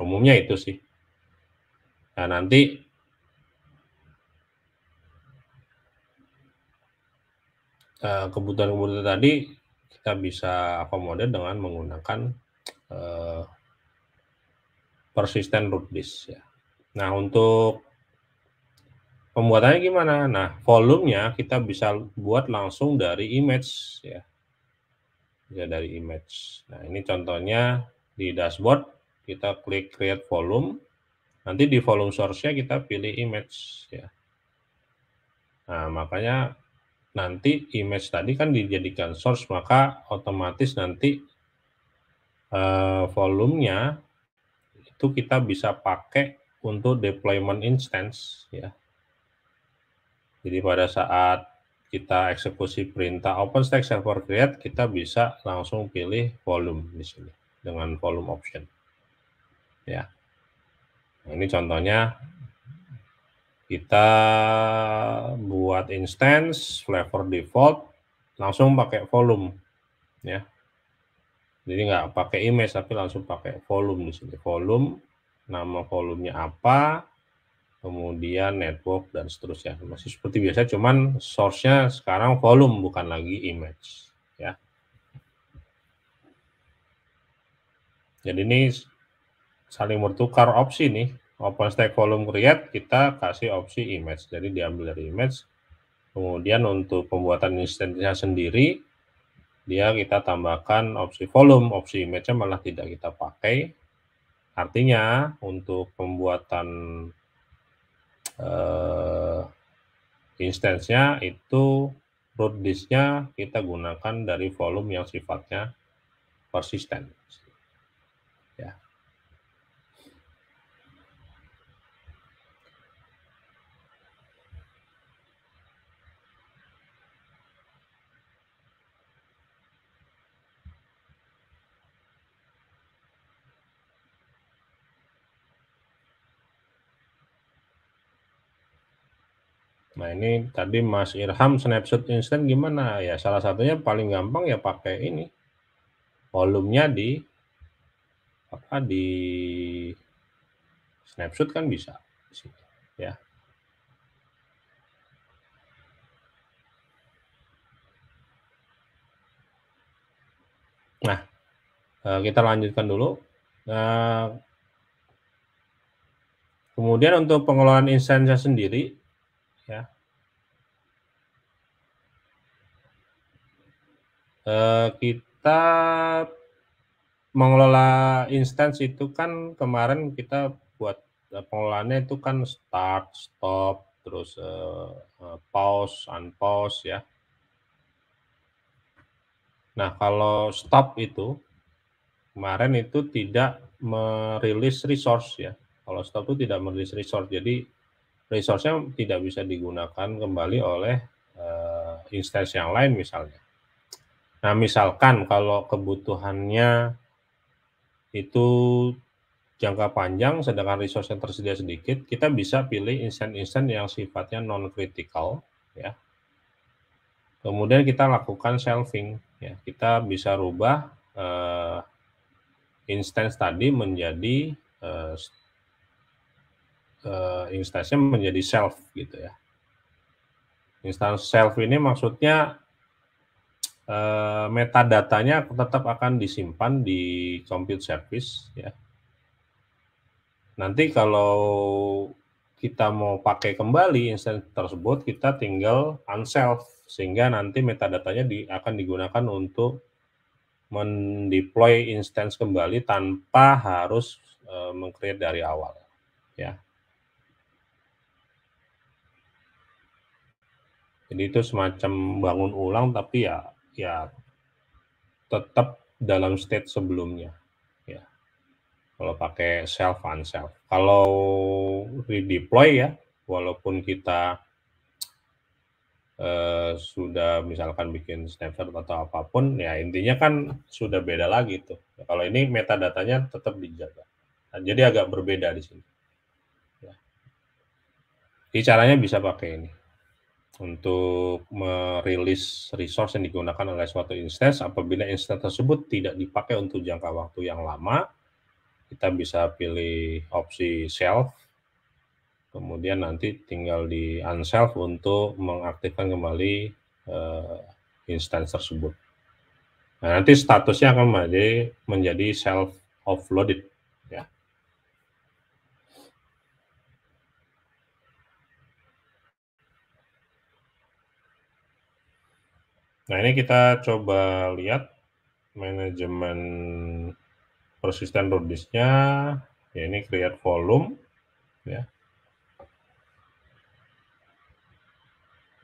Umumnya itu sih. Nah, nanti eh, kebutuhan-kebutuhan tadi kita bisa akomodir dengan menggunakan uh, persistent root disk ya. Nah, untuk pembuatannya gimana? Nah, volumenya kita bisa buat langsung dari image ya. Bisa dari image. Nah, ini contohnya di dashboard kita klik create volume. Nanti di volume source-nya kita pilih image ya. Nah, makanya nanti image tadi kan dijadikan source, maka otomatis nanti eh, volumenya itu kita bisa pakai untuk deployment instance ya. Jadi pada saat kita eksekusi perintah OpenStack Server Create, kita bisa langsung pilih volume di sini dengan volume option. Ya. Nah, ini contohnya kita buat instance flavor default langsung pakai volume ya. Jadi nggak pakai image tapi langsung pakai volume di sini. Volume nama volumenya apa, kemudian network dan seterusnya. Masih seperti biasa cuman source-nya sekarang volume bukan lagi image ya. Jadi ini saling bertukar opsi nih. OpenStack volume create kita kasih opsi image. Jadi diambil dari image. Kemudian untuk pembuatan instansinya sendiri dia kita tambahkan opsi volume, opsi image-nya malah tidak kita pakai Artinya untuk pembuatan eh, instance-nya itu root disknya kita gunakan dari volume yang sifatnya persisten. Nah ini tadi Mas Irham snapshot instan gimana? Ya salah satunya paling gampang ya pakai ini. Volumenya di apa di snapshot kan bisa ya. Nah, eh, kita lanjutkan dulu. Nah, kemudian untuk pengelolaan instansi sendiri, Eh, kita mengelola instance itu kan kemarin kita buat eh, pengelolaannya itu kan start, stop, terus uh, pause, unpause ya. Nah, kalau stop itu kemarin itu tidak merilis resource ya. Kalau stop itu tidak merilis resource. Jadi resource-nya tidak bisa digunakan kembali oleh uh, instance yang lain misalnya. Nah, misalkan kalau kebutuhannya itu jangka panjang, sedangkan resource yang tersedia sedikit, kita bisa pilih instan-instan yang sifatnya non-critical, ya. Kemudian kita lakukan shelving, ya. Kita bisa rubah uh, instance tadi menjadi uh, eh, uh, eh, instance menjadi self gitu ya. Instance self ini maksudnya Eh, metadatanya tetap akan disimpan di compute service ya. Nanti kalau kita mau pakai kembali instance tersebut, kita tinggal unself sehingga nanti metadatanya di, akan digunakan untuk mendeploy instance kembali tanpa harus e, mengcreate dari awal ya. Jadi itu semacam bangun ulang tapi ya ya tetap dalam state sebelumnya ya kalau pakai self unself kalau redeploy ya walaupun kita Uh, sudah misalkan bikin snapshot atau apapun ya intinya kan sudah beda lagi tuh ya, kalau ini metadatanya tetap dijaga nah, jadi agak berbeda di sini ya. jadi caranya bisa pakai ini untuk merilis resource yang digunakan oleh suatu instance apabila instance tersebut tidak dipakai untuk jangka waktu yang lama kita bisa pilih opsi self kemudian nanti tinggal di unself untuk mengaktifkan kembali uh, instance tersebut nah, nanti statusnya akan menjadi menjadi self offloaded Nah, ini kita coba lihat manajemen persisten disknya. Ya, ini create volume. Ya.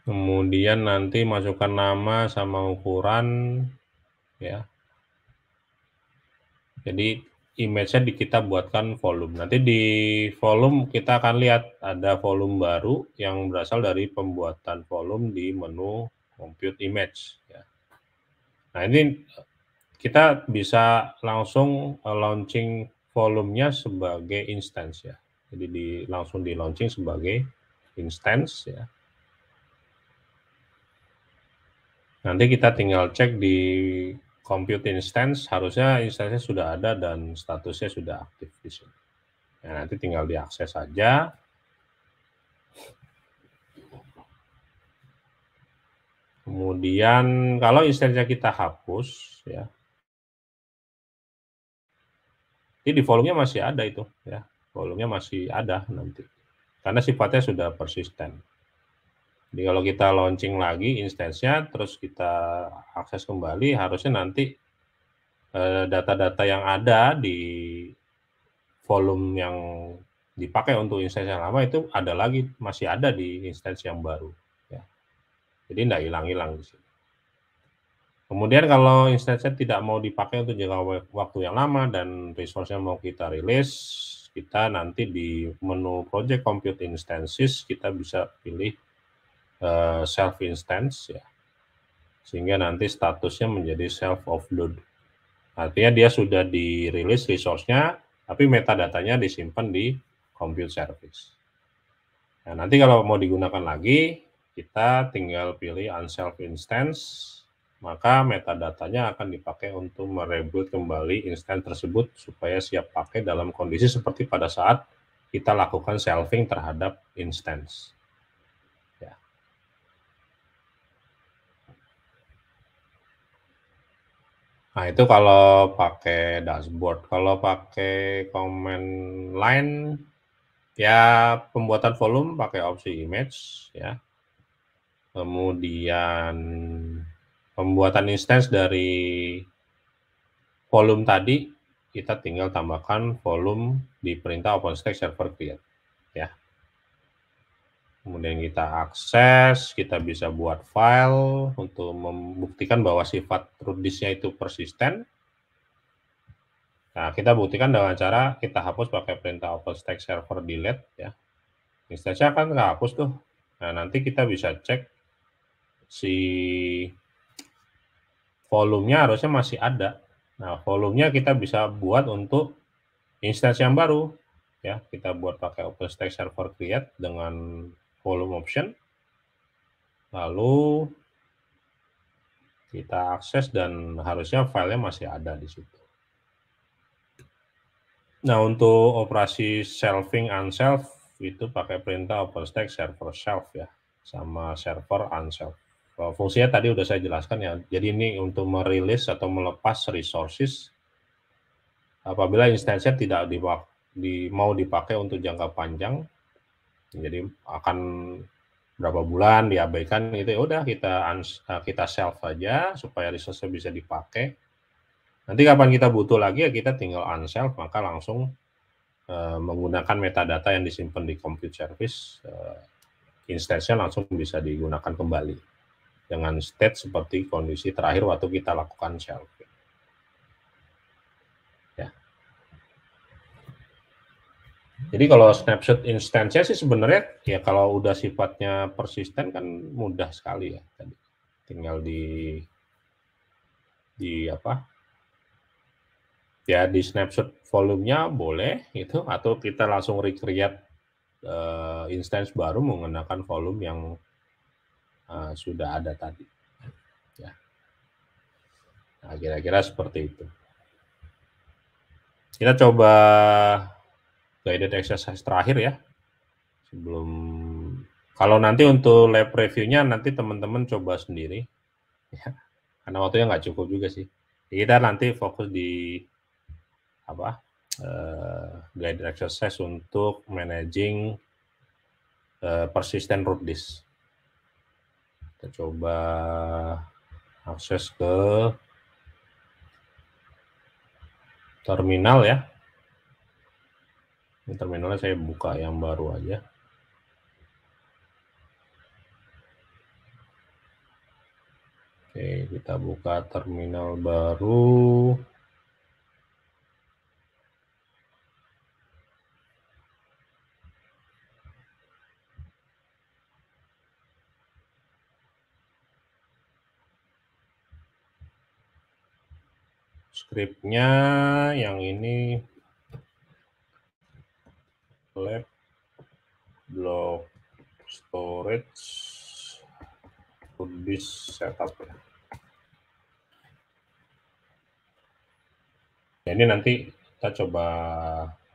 Kemudian nanti masukkan nama sama ukuran. ya. Jadi image-nya di kita buatkan volume. Nanti di volume kita akan lihat ada volume baru yang berasal dari pembuatan volume di menu compute image. Ya. Nah ini eh, kita bisa langsung eh, launching volumenya sebagai instance ya. Jadi di, langsung di launching sebagai instance ya. Nanti kita tinggal cek di compute instance, harusnya instance nya sudah ada dan statusnya sudah aktif di sini. Nah, nanti tinggal diakses saja. Kemudian kalau instance nya kita hapus ya. ini di volumenya masih ada itu ya. Volumenya masih ada nanti. Karena sifatnya sudah persisten. Jadi kalau kita launching lagi instance nya, terus kita akses kembali harusnya nanti eh, data-data yang ada di volume yang dipakai untuk instance yang lama itu ada lagi masih ada di instance yang baru. Jadi tidak hilang-hilang di sini. Kemudian kalau instance tidak mau dipakai untuk jangka waktu yang lama dan resource-nya mau kita rilis, kita nanti di menu project compute instances kita bisa pilih uh, self instance ya. Sehingga nanti statusnya menjadi self offload. Artinya dia sudah dirilis resource-nya tapi metadatanya disimpan di compute service. Nah, nanti kalau mau digunakan lagi kita tinggal pilih unself instance, maka metadatanya akan dipakai untuk mereboot kembali instance tersebut supaya siap pakai dalam kondisi seperti pada saat kita lakukan selfing terhadap instance. Ya. Nah, itu kalau pakai dashboard. Kalau pakai command line, ya pembuatan volume pakai opsi image. ya kemudian pembuatan instance dari volume tadi kita tinggal tambahkan volume di perintah OpenStack server create ya. Kemudian kita akses, kita bisa buat file untuk membuktikan bahwa sifat root disknya itu persisten. Nah, kita buktikan dengan cara kita hapus pakai perintah OpenStack server delete ya. instance akan kan nggak hapus tuh. Nah, nanti kita bisa cek si volumenya harusnya masih ada. Nah, volumenya kita bisa buat untuk instansi yang baru. Ya, kita buat pakai OpenStack Server Create dengan volume option. Lalu kita akses dan harusnya filenya masih ada di situ. Nah, untuk operasi shelving unself itu pakai perintah OpenStack server self ya, sama server unself. Fungsinya tadi sudah saya jelaskan ya. Jadi ini untuk merilis atau melepas resources apabila instansinya tidak dipak di, mau dipakai untuk jangka panjang. Jadi akan berapa bulan diabaikan itu ya udah kita eh, kita self saja supaya resource bisa dipakai. Nanti kapan kita butuh lagi ya kita tinggal unself maka langsung uh, menggunakan metadata yang disimpan di compute service uh, eh, instance-nya langsung bisa digunakan kembali dengan state seperti kondisi terakhir waktu kita lakukan shelving. Ya. Jadi kalau snapshot instance sih sebenarnya ya kalau udah sifatnya persisten kan mudah sekali ya tadi. Tinggal di di apa? Ya di snapshot volumenya boleh itu atau kita langsung recreate uh, instance baru menggunakan volume yang Eh, sudah ada tadi. Ya. Nah, kira-kira seperti itu. Kita coba guided exercise terakhir ya. Sebelum kalau nanti untuk lab reviewnya nanti teman-teman coba sendiri. Ya. Karena waktunya nggak cukup juga sih. kita nanti fokus di apa? Uh, guided exercise untuk managing uh, persistent root disk. Kita coba akses ke terminal ya. Ini terminalnya saya buka yang baru aja. Oke, kita buka terminal baru. Scriptnya yang ini lab block storage kudis setup ya. ya. Ini nanti kita coba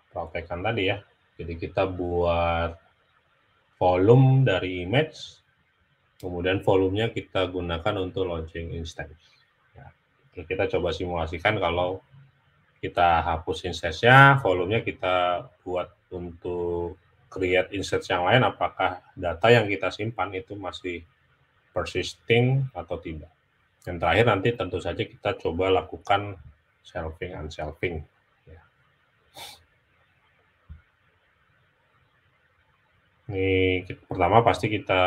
praktekkan tadi ya. Jadi kita buat volume dari image, kemudian volumenya kita gunakan untuk launching instance kita coba simulasikan kalau kita hapus insights volumenya kita buat untuk create insert yang lain, apakah data yang kita simpan itu masih persisting atau tidak. Dan terakhir nanti tentu saja kita coba lakukan shelving and shelving. Ya. Ini pertama pasti kita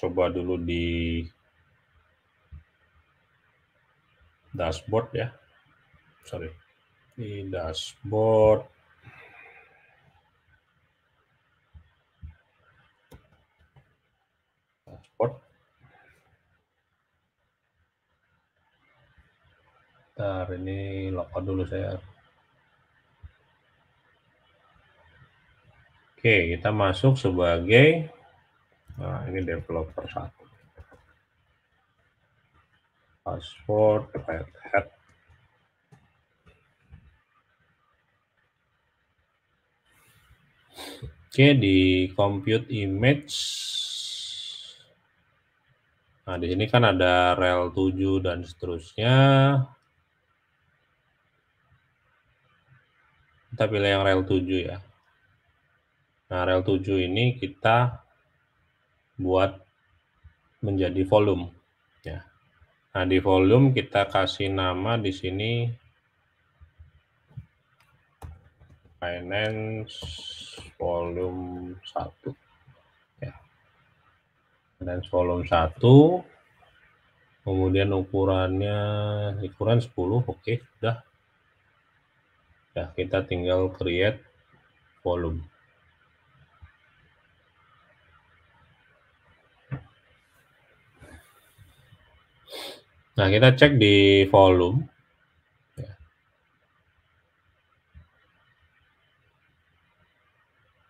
coba dulu di dashboard ya. Sorry. Di dashboard. Dashboard. Bentar, ini logout dulu saya. Oke, kita masuk sebagai, nah ini developer satu password head Oke, okay, di compute image. Nah, di sini kan ada rel 7 dan seterusnya. Kita pilih yang rel 7 ya. Nah, rel 7 ini kita buat menjadi volume. Nah, di volume kita kasih nama di sini finance volume 1. Ya. Finance volume 1. Kemudian ukurannya ukuran 10, oke, sudah. Ya, kita tinggal create volume. Nah, kita cek di volume.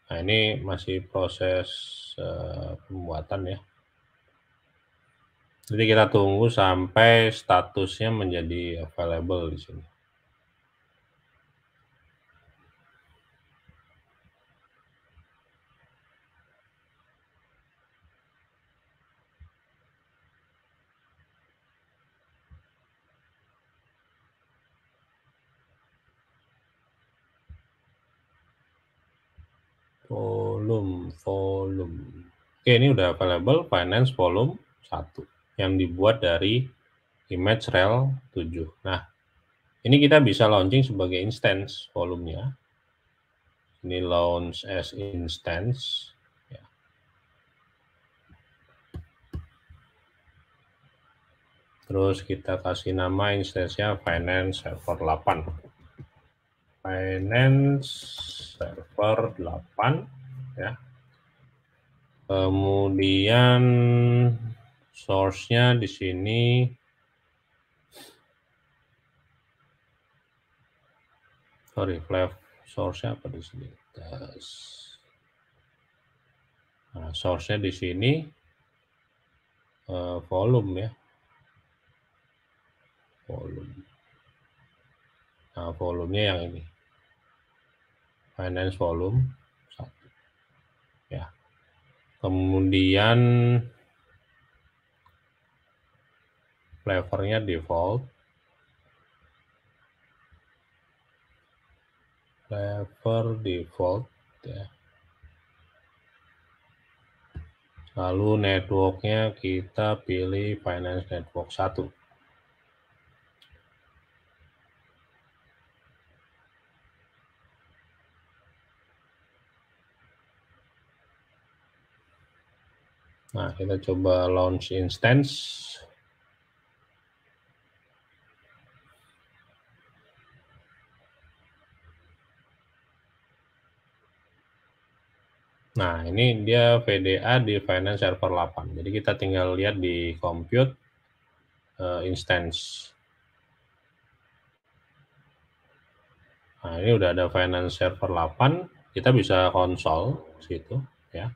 Nah, ini masih proses uh, pembuatan ya. Jadi kita tunggu sampai statusnya menjadi available di sini. Oke, ini udah available Finance Volume 1 yang dibuat dari image rel 7. Nah, ini kita bisa launching sebagai instance volumenya. Ini launch as instance. Ya. Terus kita kasih nama instance-nya Finance Server 8. Finance Server 8 ya. Kemudian source-nya di sini sorry left source-nya apa di sini nah, source-nya di sini eh, volume ya volume nah volume-nya yang ini finance volume Kemudian flavornya default. Flavor default ya. Lalu networknya kita pilih finance network 1. Nah, kita coba launch instance. Nah, ini dia VDA di Finance Server 8. Jadi kita tinggal lihat di compute uh, instance. Nah, ini udah ada Finance Server 8. Kita bisa konsol situ, ya.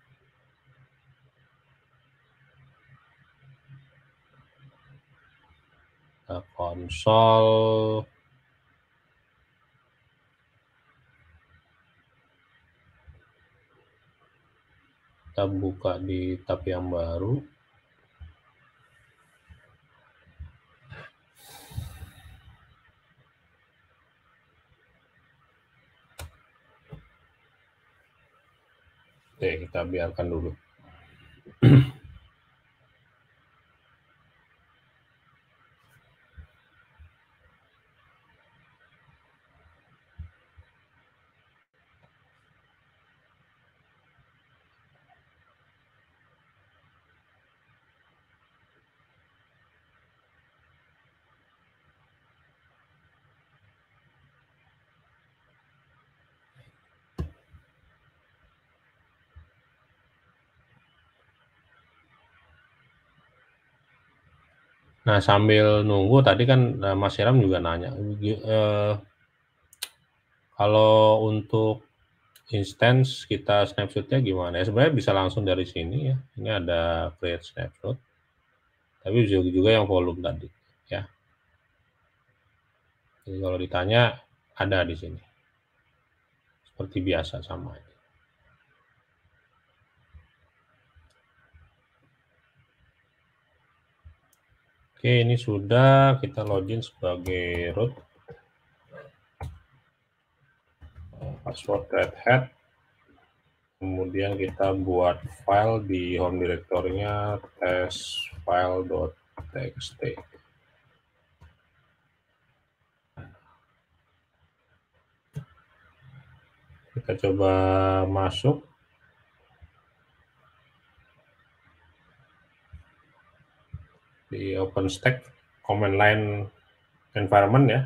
konsol. Kita buka di tab yang baru. Oke, kita biarkan dulu. Nah, sambil nunggu tadi kan eh, Mas Hiram juga nanya, eh, kalau untuk instance kita snapshotnya gimana? Ya, sebenarnya bisa langsung dari sini ya. Ini ada create snapshot. Tapi juga yang volume tadi ya. Jadi kalau ditanya ada di sini. Seperti biasa sama aja. Oke, ini sudah kita login sebagai root. Eh, password Red Hat. Kemudian kita buat file di home directory-nya test Kita coba masuk. di OpenStack command line environment ya.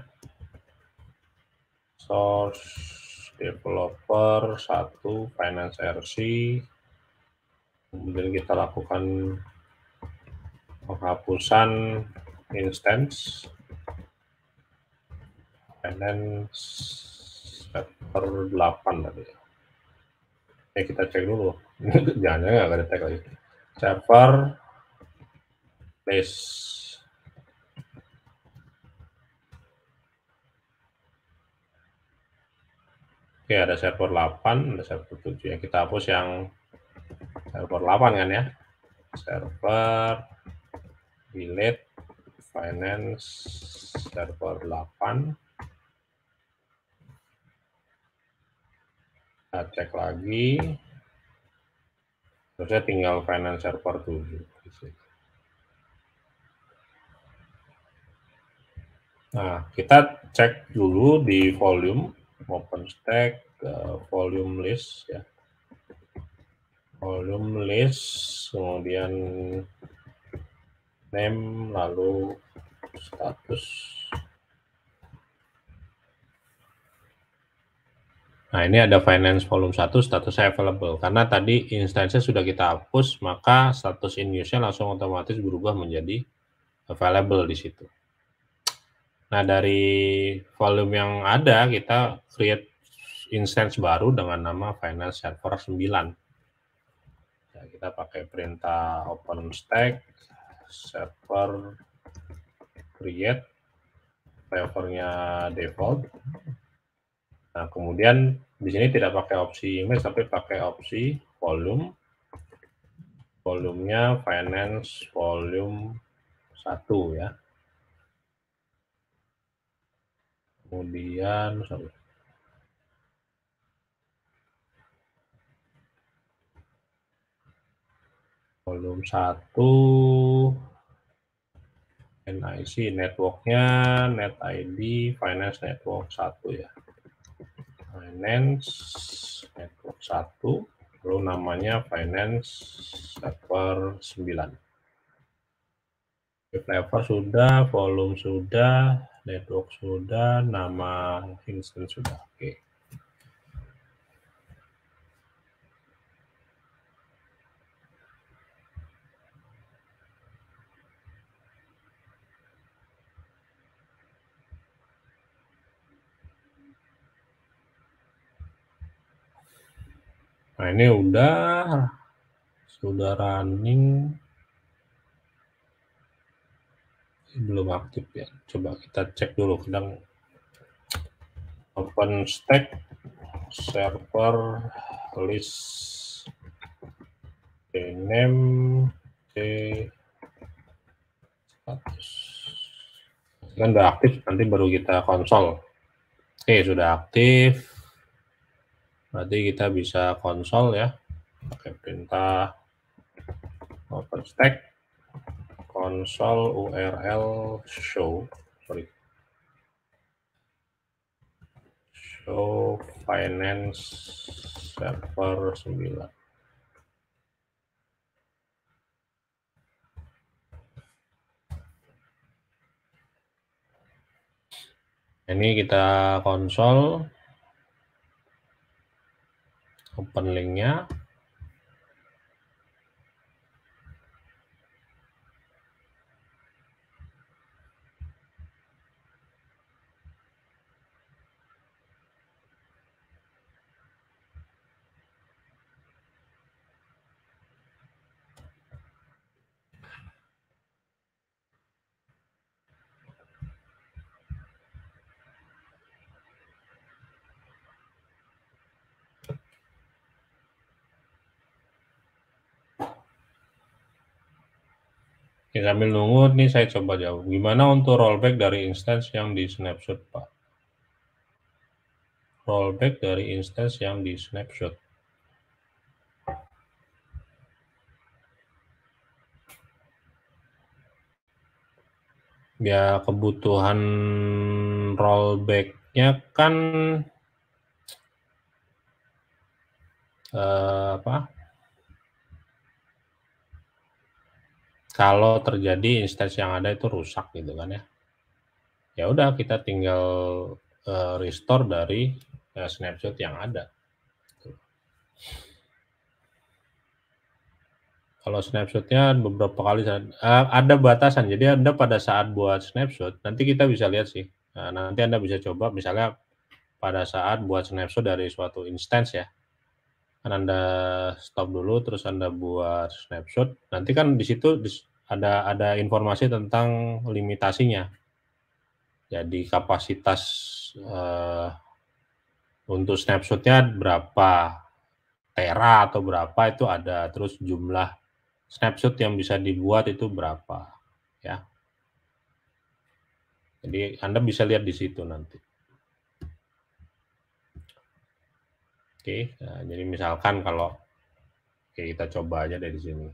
Source developer satu finance RC. Kemudian kita lakukan penghapusan instance finance chapter 8 tadi ya. kita cek dulu. Jangan-jangan nggak ada tag lagi. Server Tes. Oke, ada server 8, ada server 7. Yang kita hapus yang server 8 kan ya. Server delete finance server 8. Kita cek lagi. Terusnya tinggal finance server 7 Nah, kita cek dulu di volume stack uh, volume list ya. Volume list kemudian name lalu status. Nah, ini ada finance volume 1 statusnya available. Karena tadi instansi sudah kita hapus, maka status in use-nya langsung otomatis berubah menjadi available di situ. Nah, dari volume yang ada, kita create instance baru dengan nama Finance Server 9. Ya, kita pakai perintah stack server create, servernya default. Nah, kemudian di sini tidak pakai opsi image, tapi pakai opsi volume. Volumenya finance volume 1 ya. kemudian sorry. volume 1 NIC networknya net ID finance network 1 ya finance network 1 lalu namanya finance server 9 flavor sudah volume sudah network sudah, nama instance sudah. Oke. Okay. Nah, ini udah sudah running belum aktif ya. Coba kita cek dulu. Kadang open stack server list okay, name oke okay. status kan udah aktif nanti baru kita konsol oke eh, okay, sudah aktif nanti kita bisa konsol ya pakai perintah open stack konsol URL show sorry show finance server 9 ini kita konsol open linknya Kami sambil nunggu nih saya coba jawab. Gimana untuk rollback dari instance yang di snapshot, Pak? Rollback dari instance yang di snapshot. Ya, kebutuhan rollbacknya kan uh, apa? kalau terjadi instance yang ada itu rusak gitu kan ya. Ya udah kita tinggal uh, restore dari uh, snapshot yang ada. Kalau snapshotnya beberapa kali eh, ada batasan, jadi anda pada saat buat snapshot nanti kita bisa lihat sih. Nah, nanti anda bisa coba misalnya pada saat buat snapshot dari suatu instance ya, kan Anda stop dulu terus Anda buat snapshot. Nanti kan di situ ada ada informasi tentang limitasinya. Jadi kapasitas uh, untuk snapshotnya berapa tera atau berapa itu ada terus jumlah snapshot yang bisa dibuat itu berapa ya. Jadi Anda bisa lihat di situ nanti. Oke, nah, jadi misalkan kalau okay, kita coba aja dari sini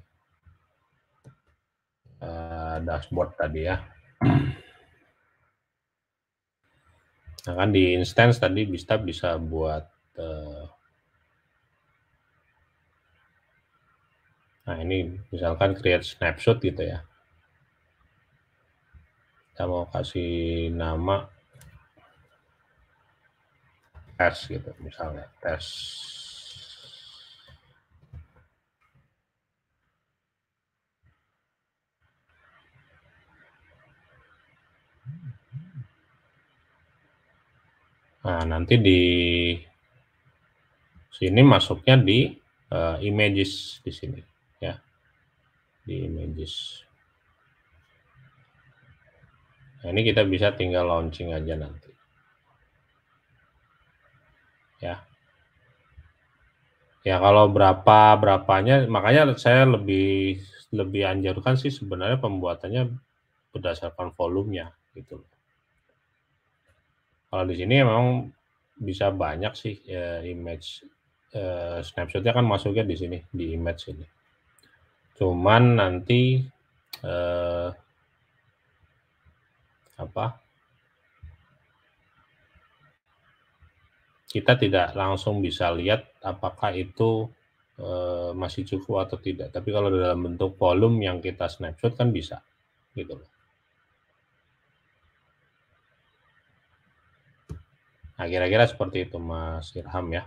uh, dashboard tadi ya. Nah kan di instance tadi bisa bisa buat uh, nah ini misalkan create snapshot gitu ya. Kita mau kasih nama tes gitu misalnya tes Nah, nanti di sini masuknya di uh, images di sini ya. Di images. Nah, ini kita bisa tinggal launching aja nanti. Ya. Ya kalau berapa berapanya makanya saya lebih lebih anjurkan sih sebenarnya pembuatannya berdasarkan volumenya gitu. Kalau di sini memang bisa banyak sih ya, image eh, snapshotnya kan masuknya di sini di image ini. Cuman nanti eh, apa? kita tidak langsung bisa lihat apakah itu e, masih cukup atau tidak. Tapi kalau dalam bentuk volume yang kita snapshot kan bisa, gitu loh. Nah, kira-kira seperti itu Mas Irham ya.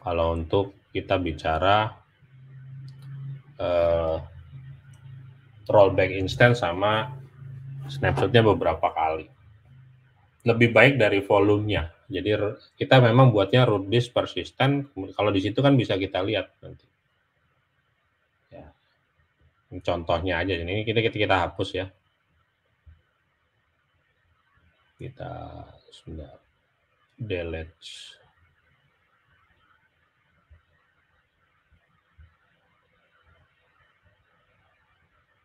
Kalau untuk kita bicara eh, rollback instance sama snapshotnya beberapa kali lebih baik dari volumenya. Jadi kita memang buatnya root disk persisten. Kalau di situ kan bisa kita lihat nanti. Ya. Contohnya aja. Ini kita kita, kita hapus ya. Kita sudah delete.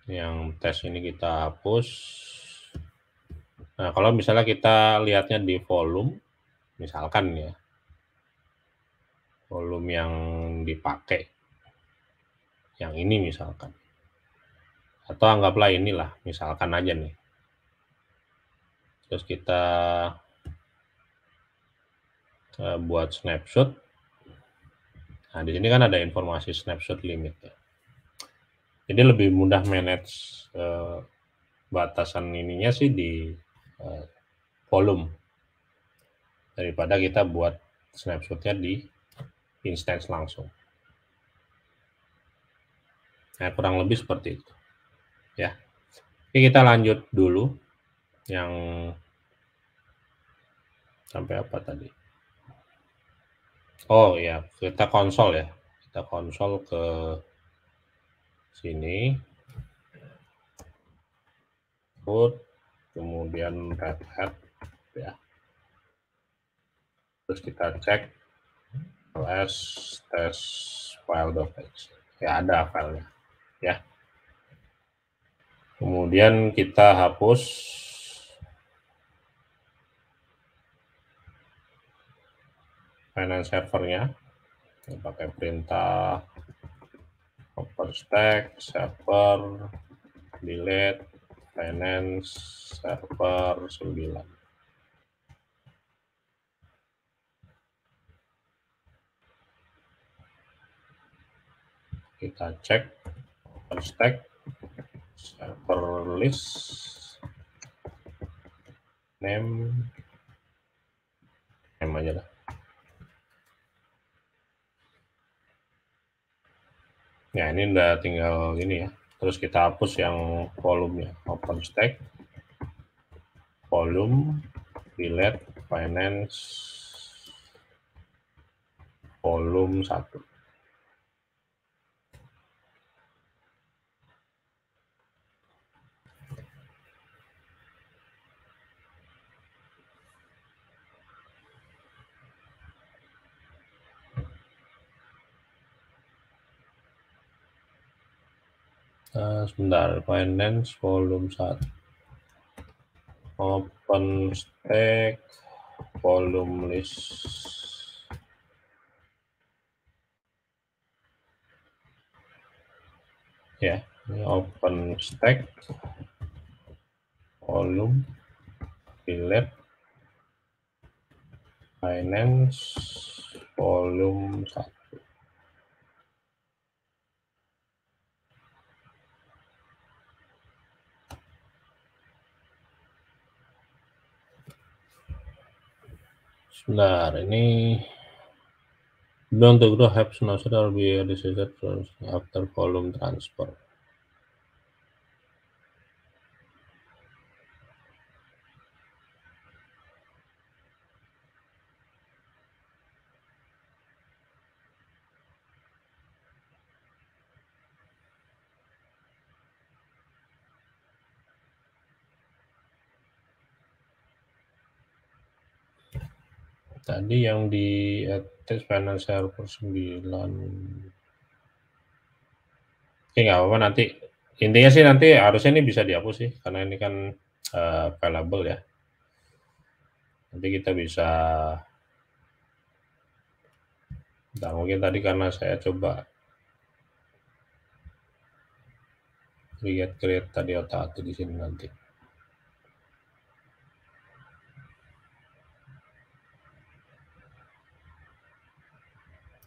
Yang tes ini kita hapus. Nah, kalau misalnya kita lihatnya di volume, misalkan ya, volume yang dipakai, yang ini misalkan, atau anggaplah inilah, misalkan aja nih. Terus kita e, buat snapshot. Nah, di sini kan ada informasi snapshot limit. Ya. Jadi lebih mudah manage e, batasan ininya sih di Eh, volume daripada kita buat snapshotnya di instance langsung. Nah, kurang lebih seperti itu. Ya. Oke, kita lanjut dulu yang sampai apa tadi? Oh ya, kita konsol ya. Kita konsol ke sini. Put kemudian Red Hat ya. Terus kita cek ls test file file.h. Ya ada filenya ya. Kemudian kita hapus finance servernya pakai perintah stack server delete finance server 9. Kita cek stack server list name name aja lah. Ya, ini udah tinggal ini ya. Terus kita hapus yang volume ya open stack volume, delete, finance, volume satu Uh, sebentar, finance volume 1. Open stack volume list. Ya, yeah, open stack volume fillet finance volume 1. Sebentar, ini don't the group have no or be decided after volume transfer. Tadi yang di atas panel server 9. Oke, nggak apa-apa nanti. Intinya sih nanti harusnya ini bisa dihapus sih, karena ini kan uh, available ya. Nanti kita bisa Nah, mungkin tadi karena saya coba lihat create tadi otak di sini nanti.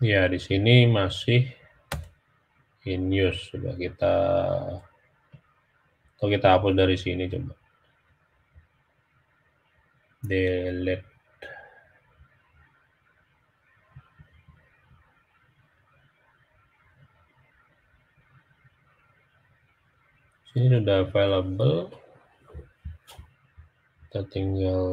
Ya, di sini masih in use. Coba kita atau kita hapus dari sini coba. Delete. Ini sudah available. Kita tinggal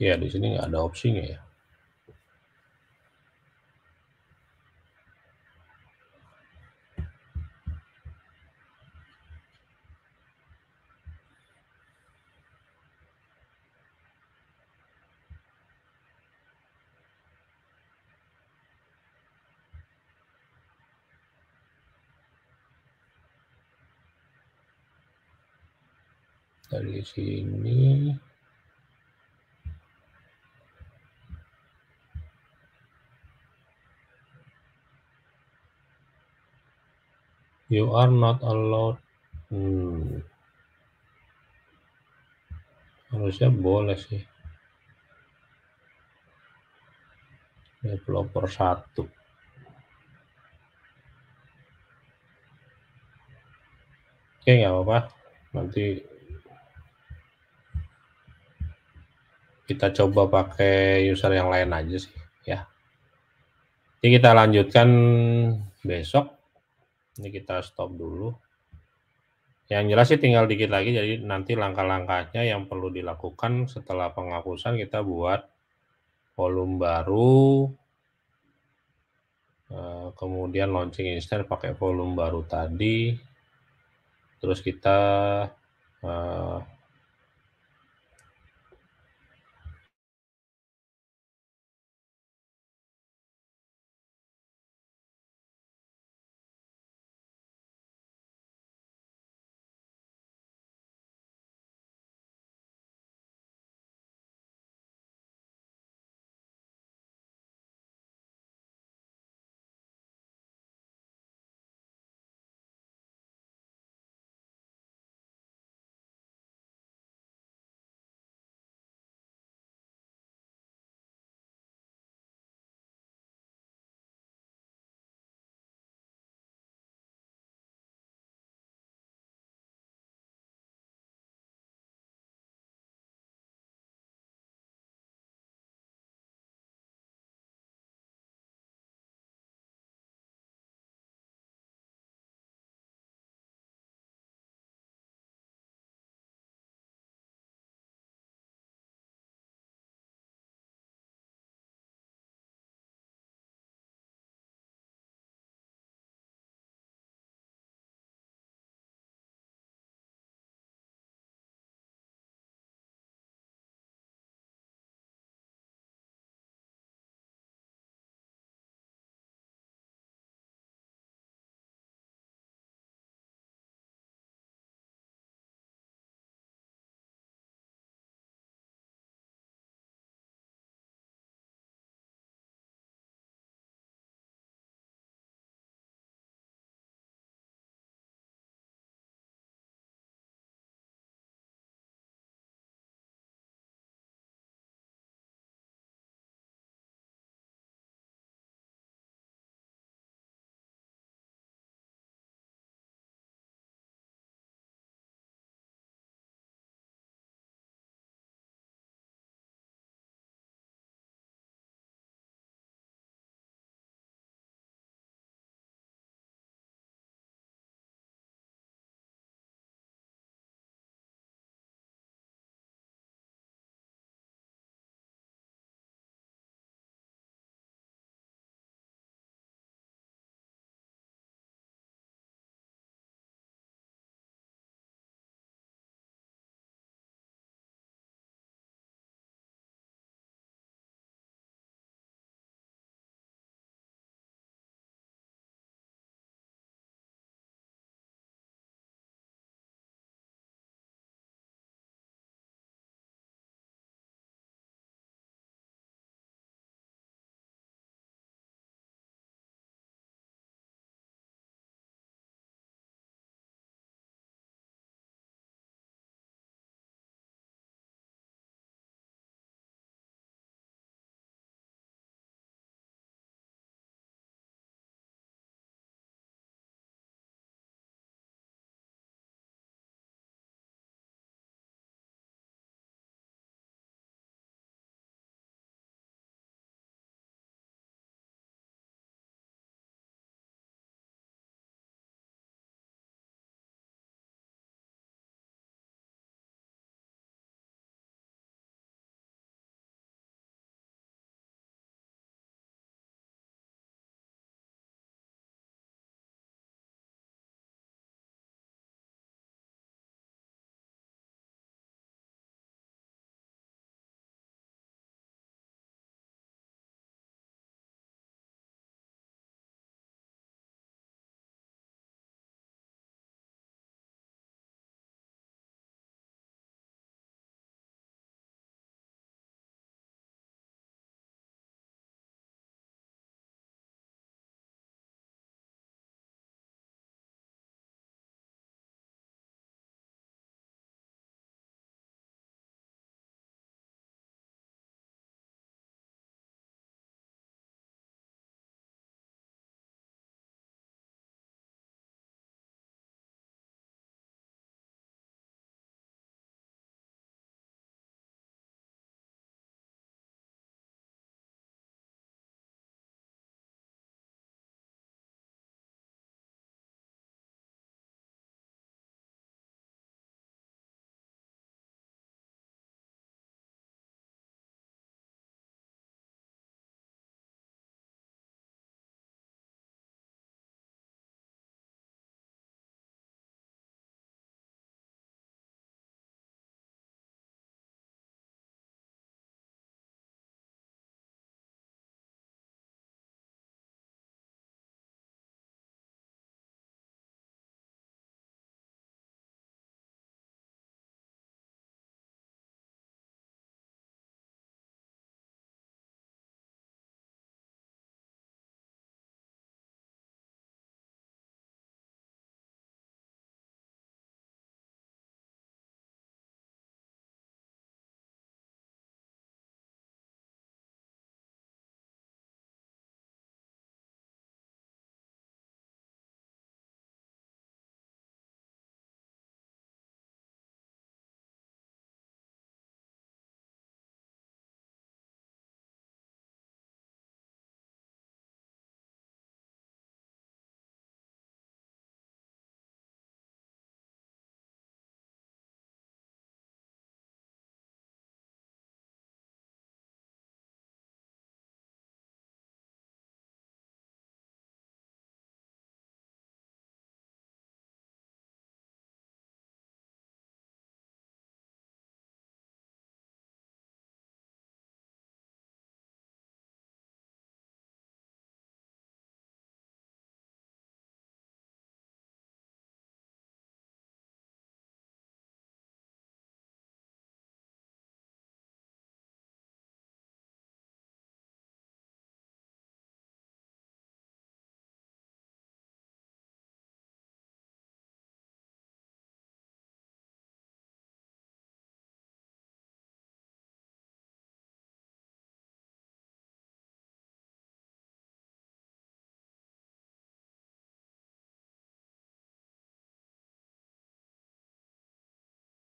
Ya, di sini nggak ada opsinya ya. Dari sini You are not allowed. Hmm. Harusnya boleh sih. Developer satu. Oke, nggak apa-apa. Nanti kita coba pakai user yang lain aja sih, ya. Jadi kita lanjutkan besok ini kita stop dulu. Yang jelas sih tinggal dikit lagi, jadi nanti langkah-langkahnya yang perlu dilakukan setelah penghapusan kita buat volume baru, eh, kemudian launching instan pakai volume baru tadi, terus kita eh,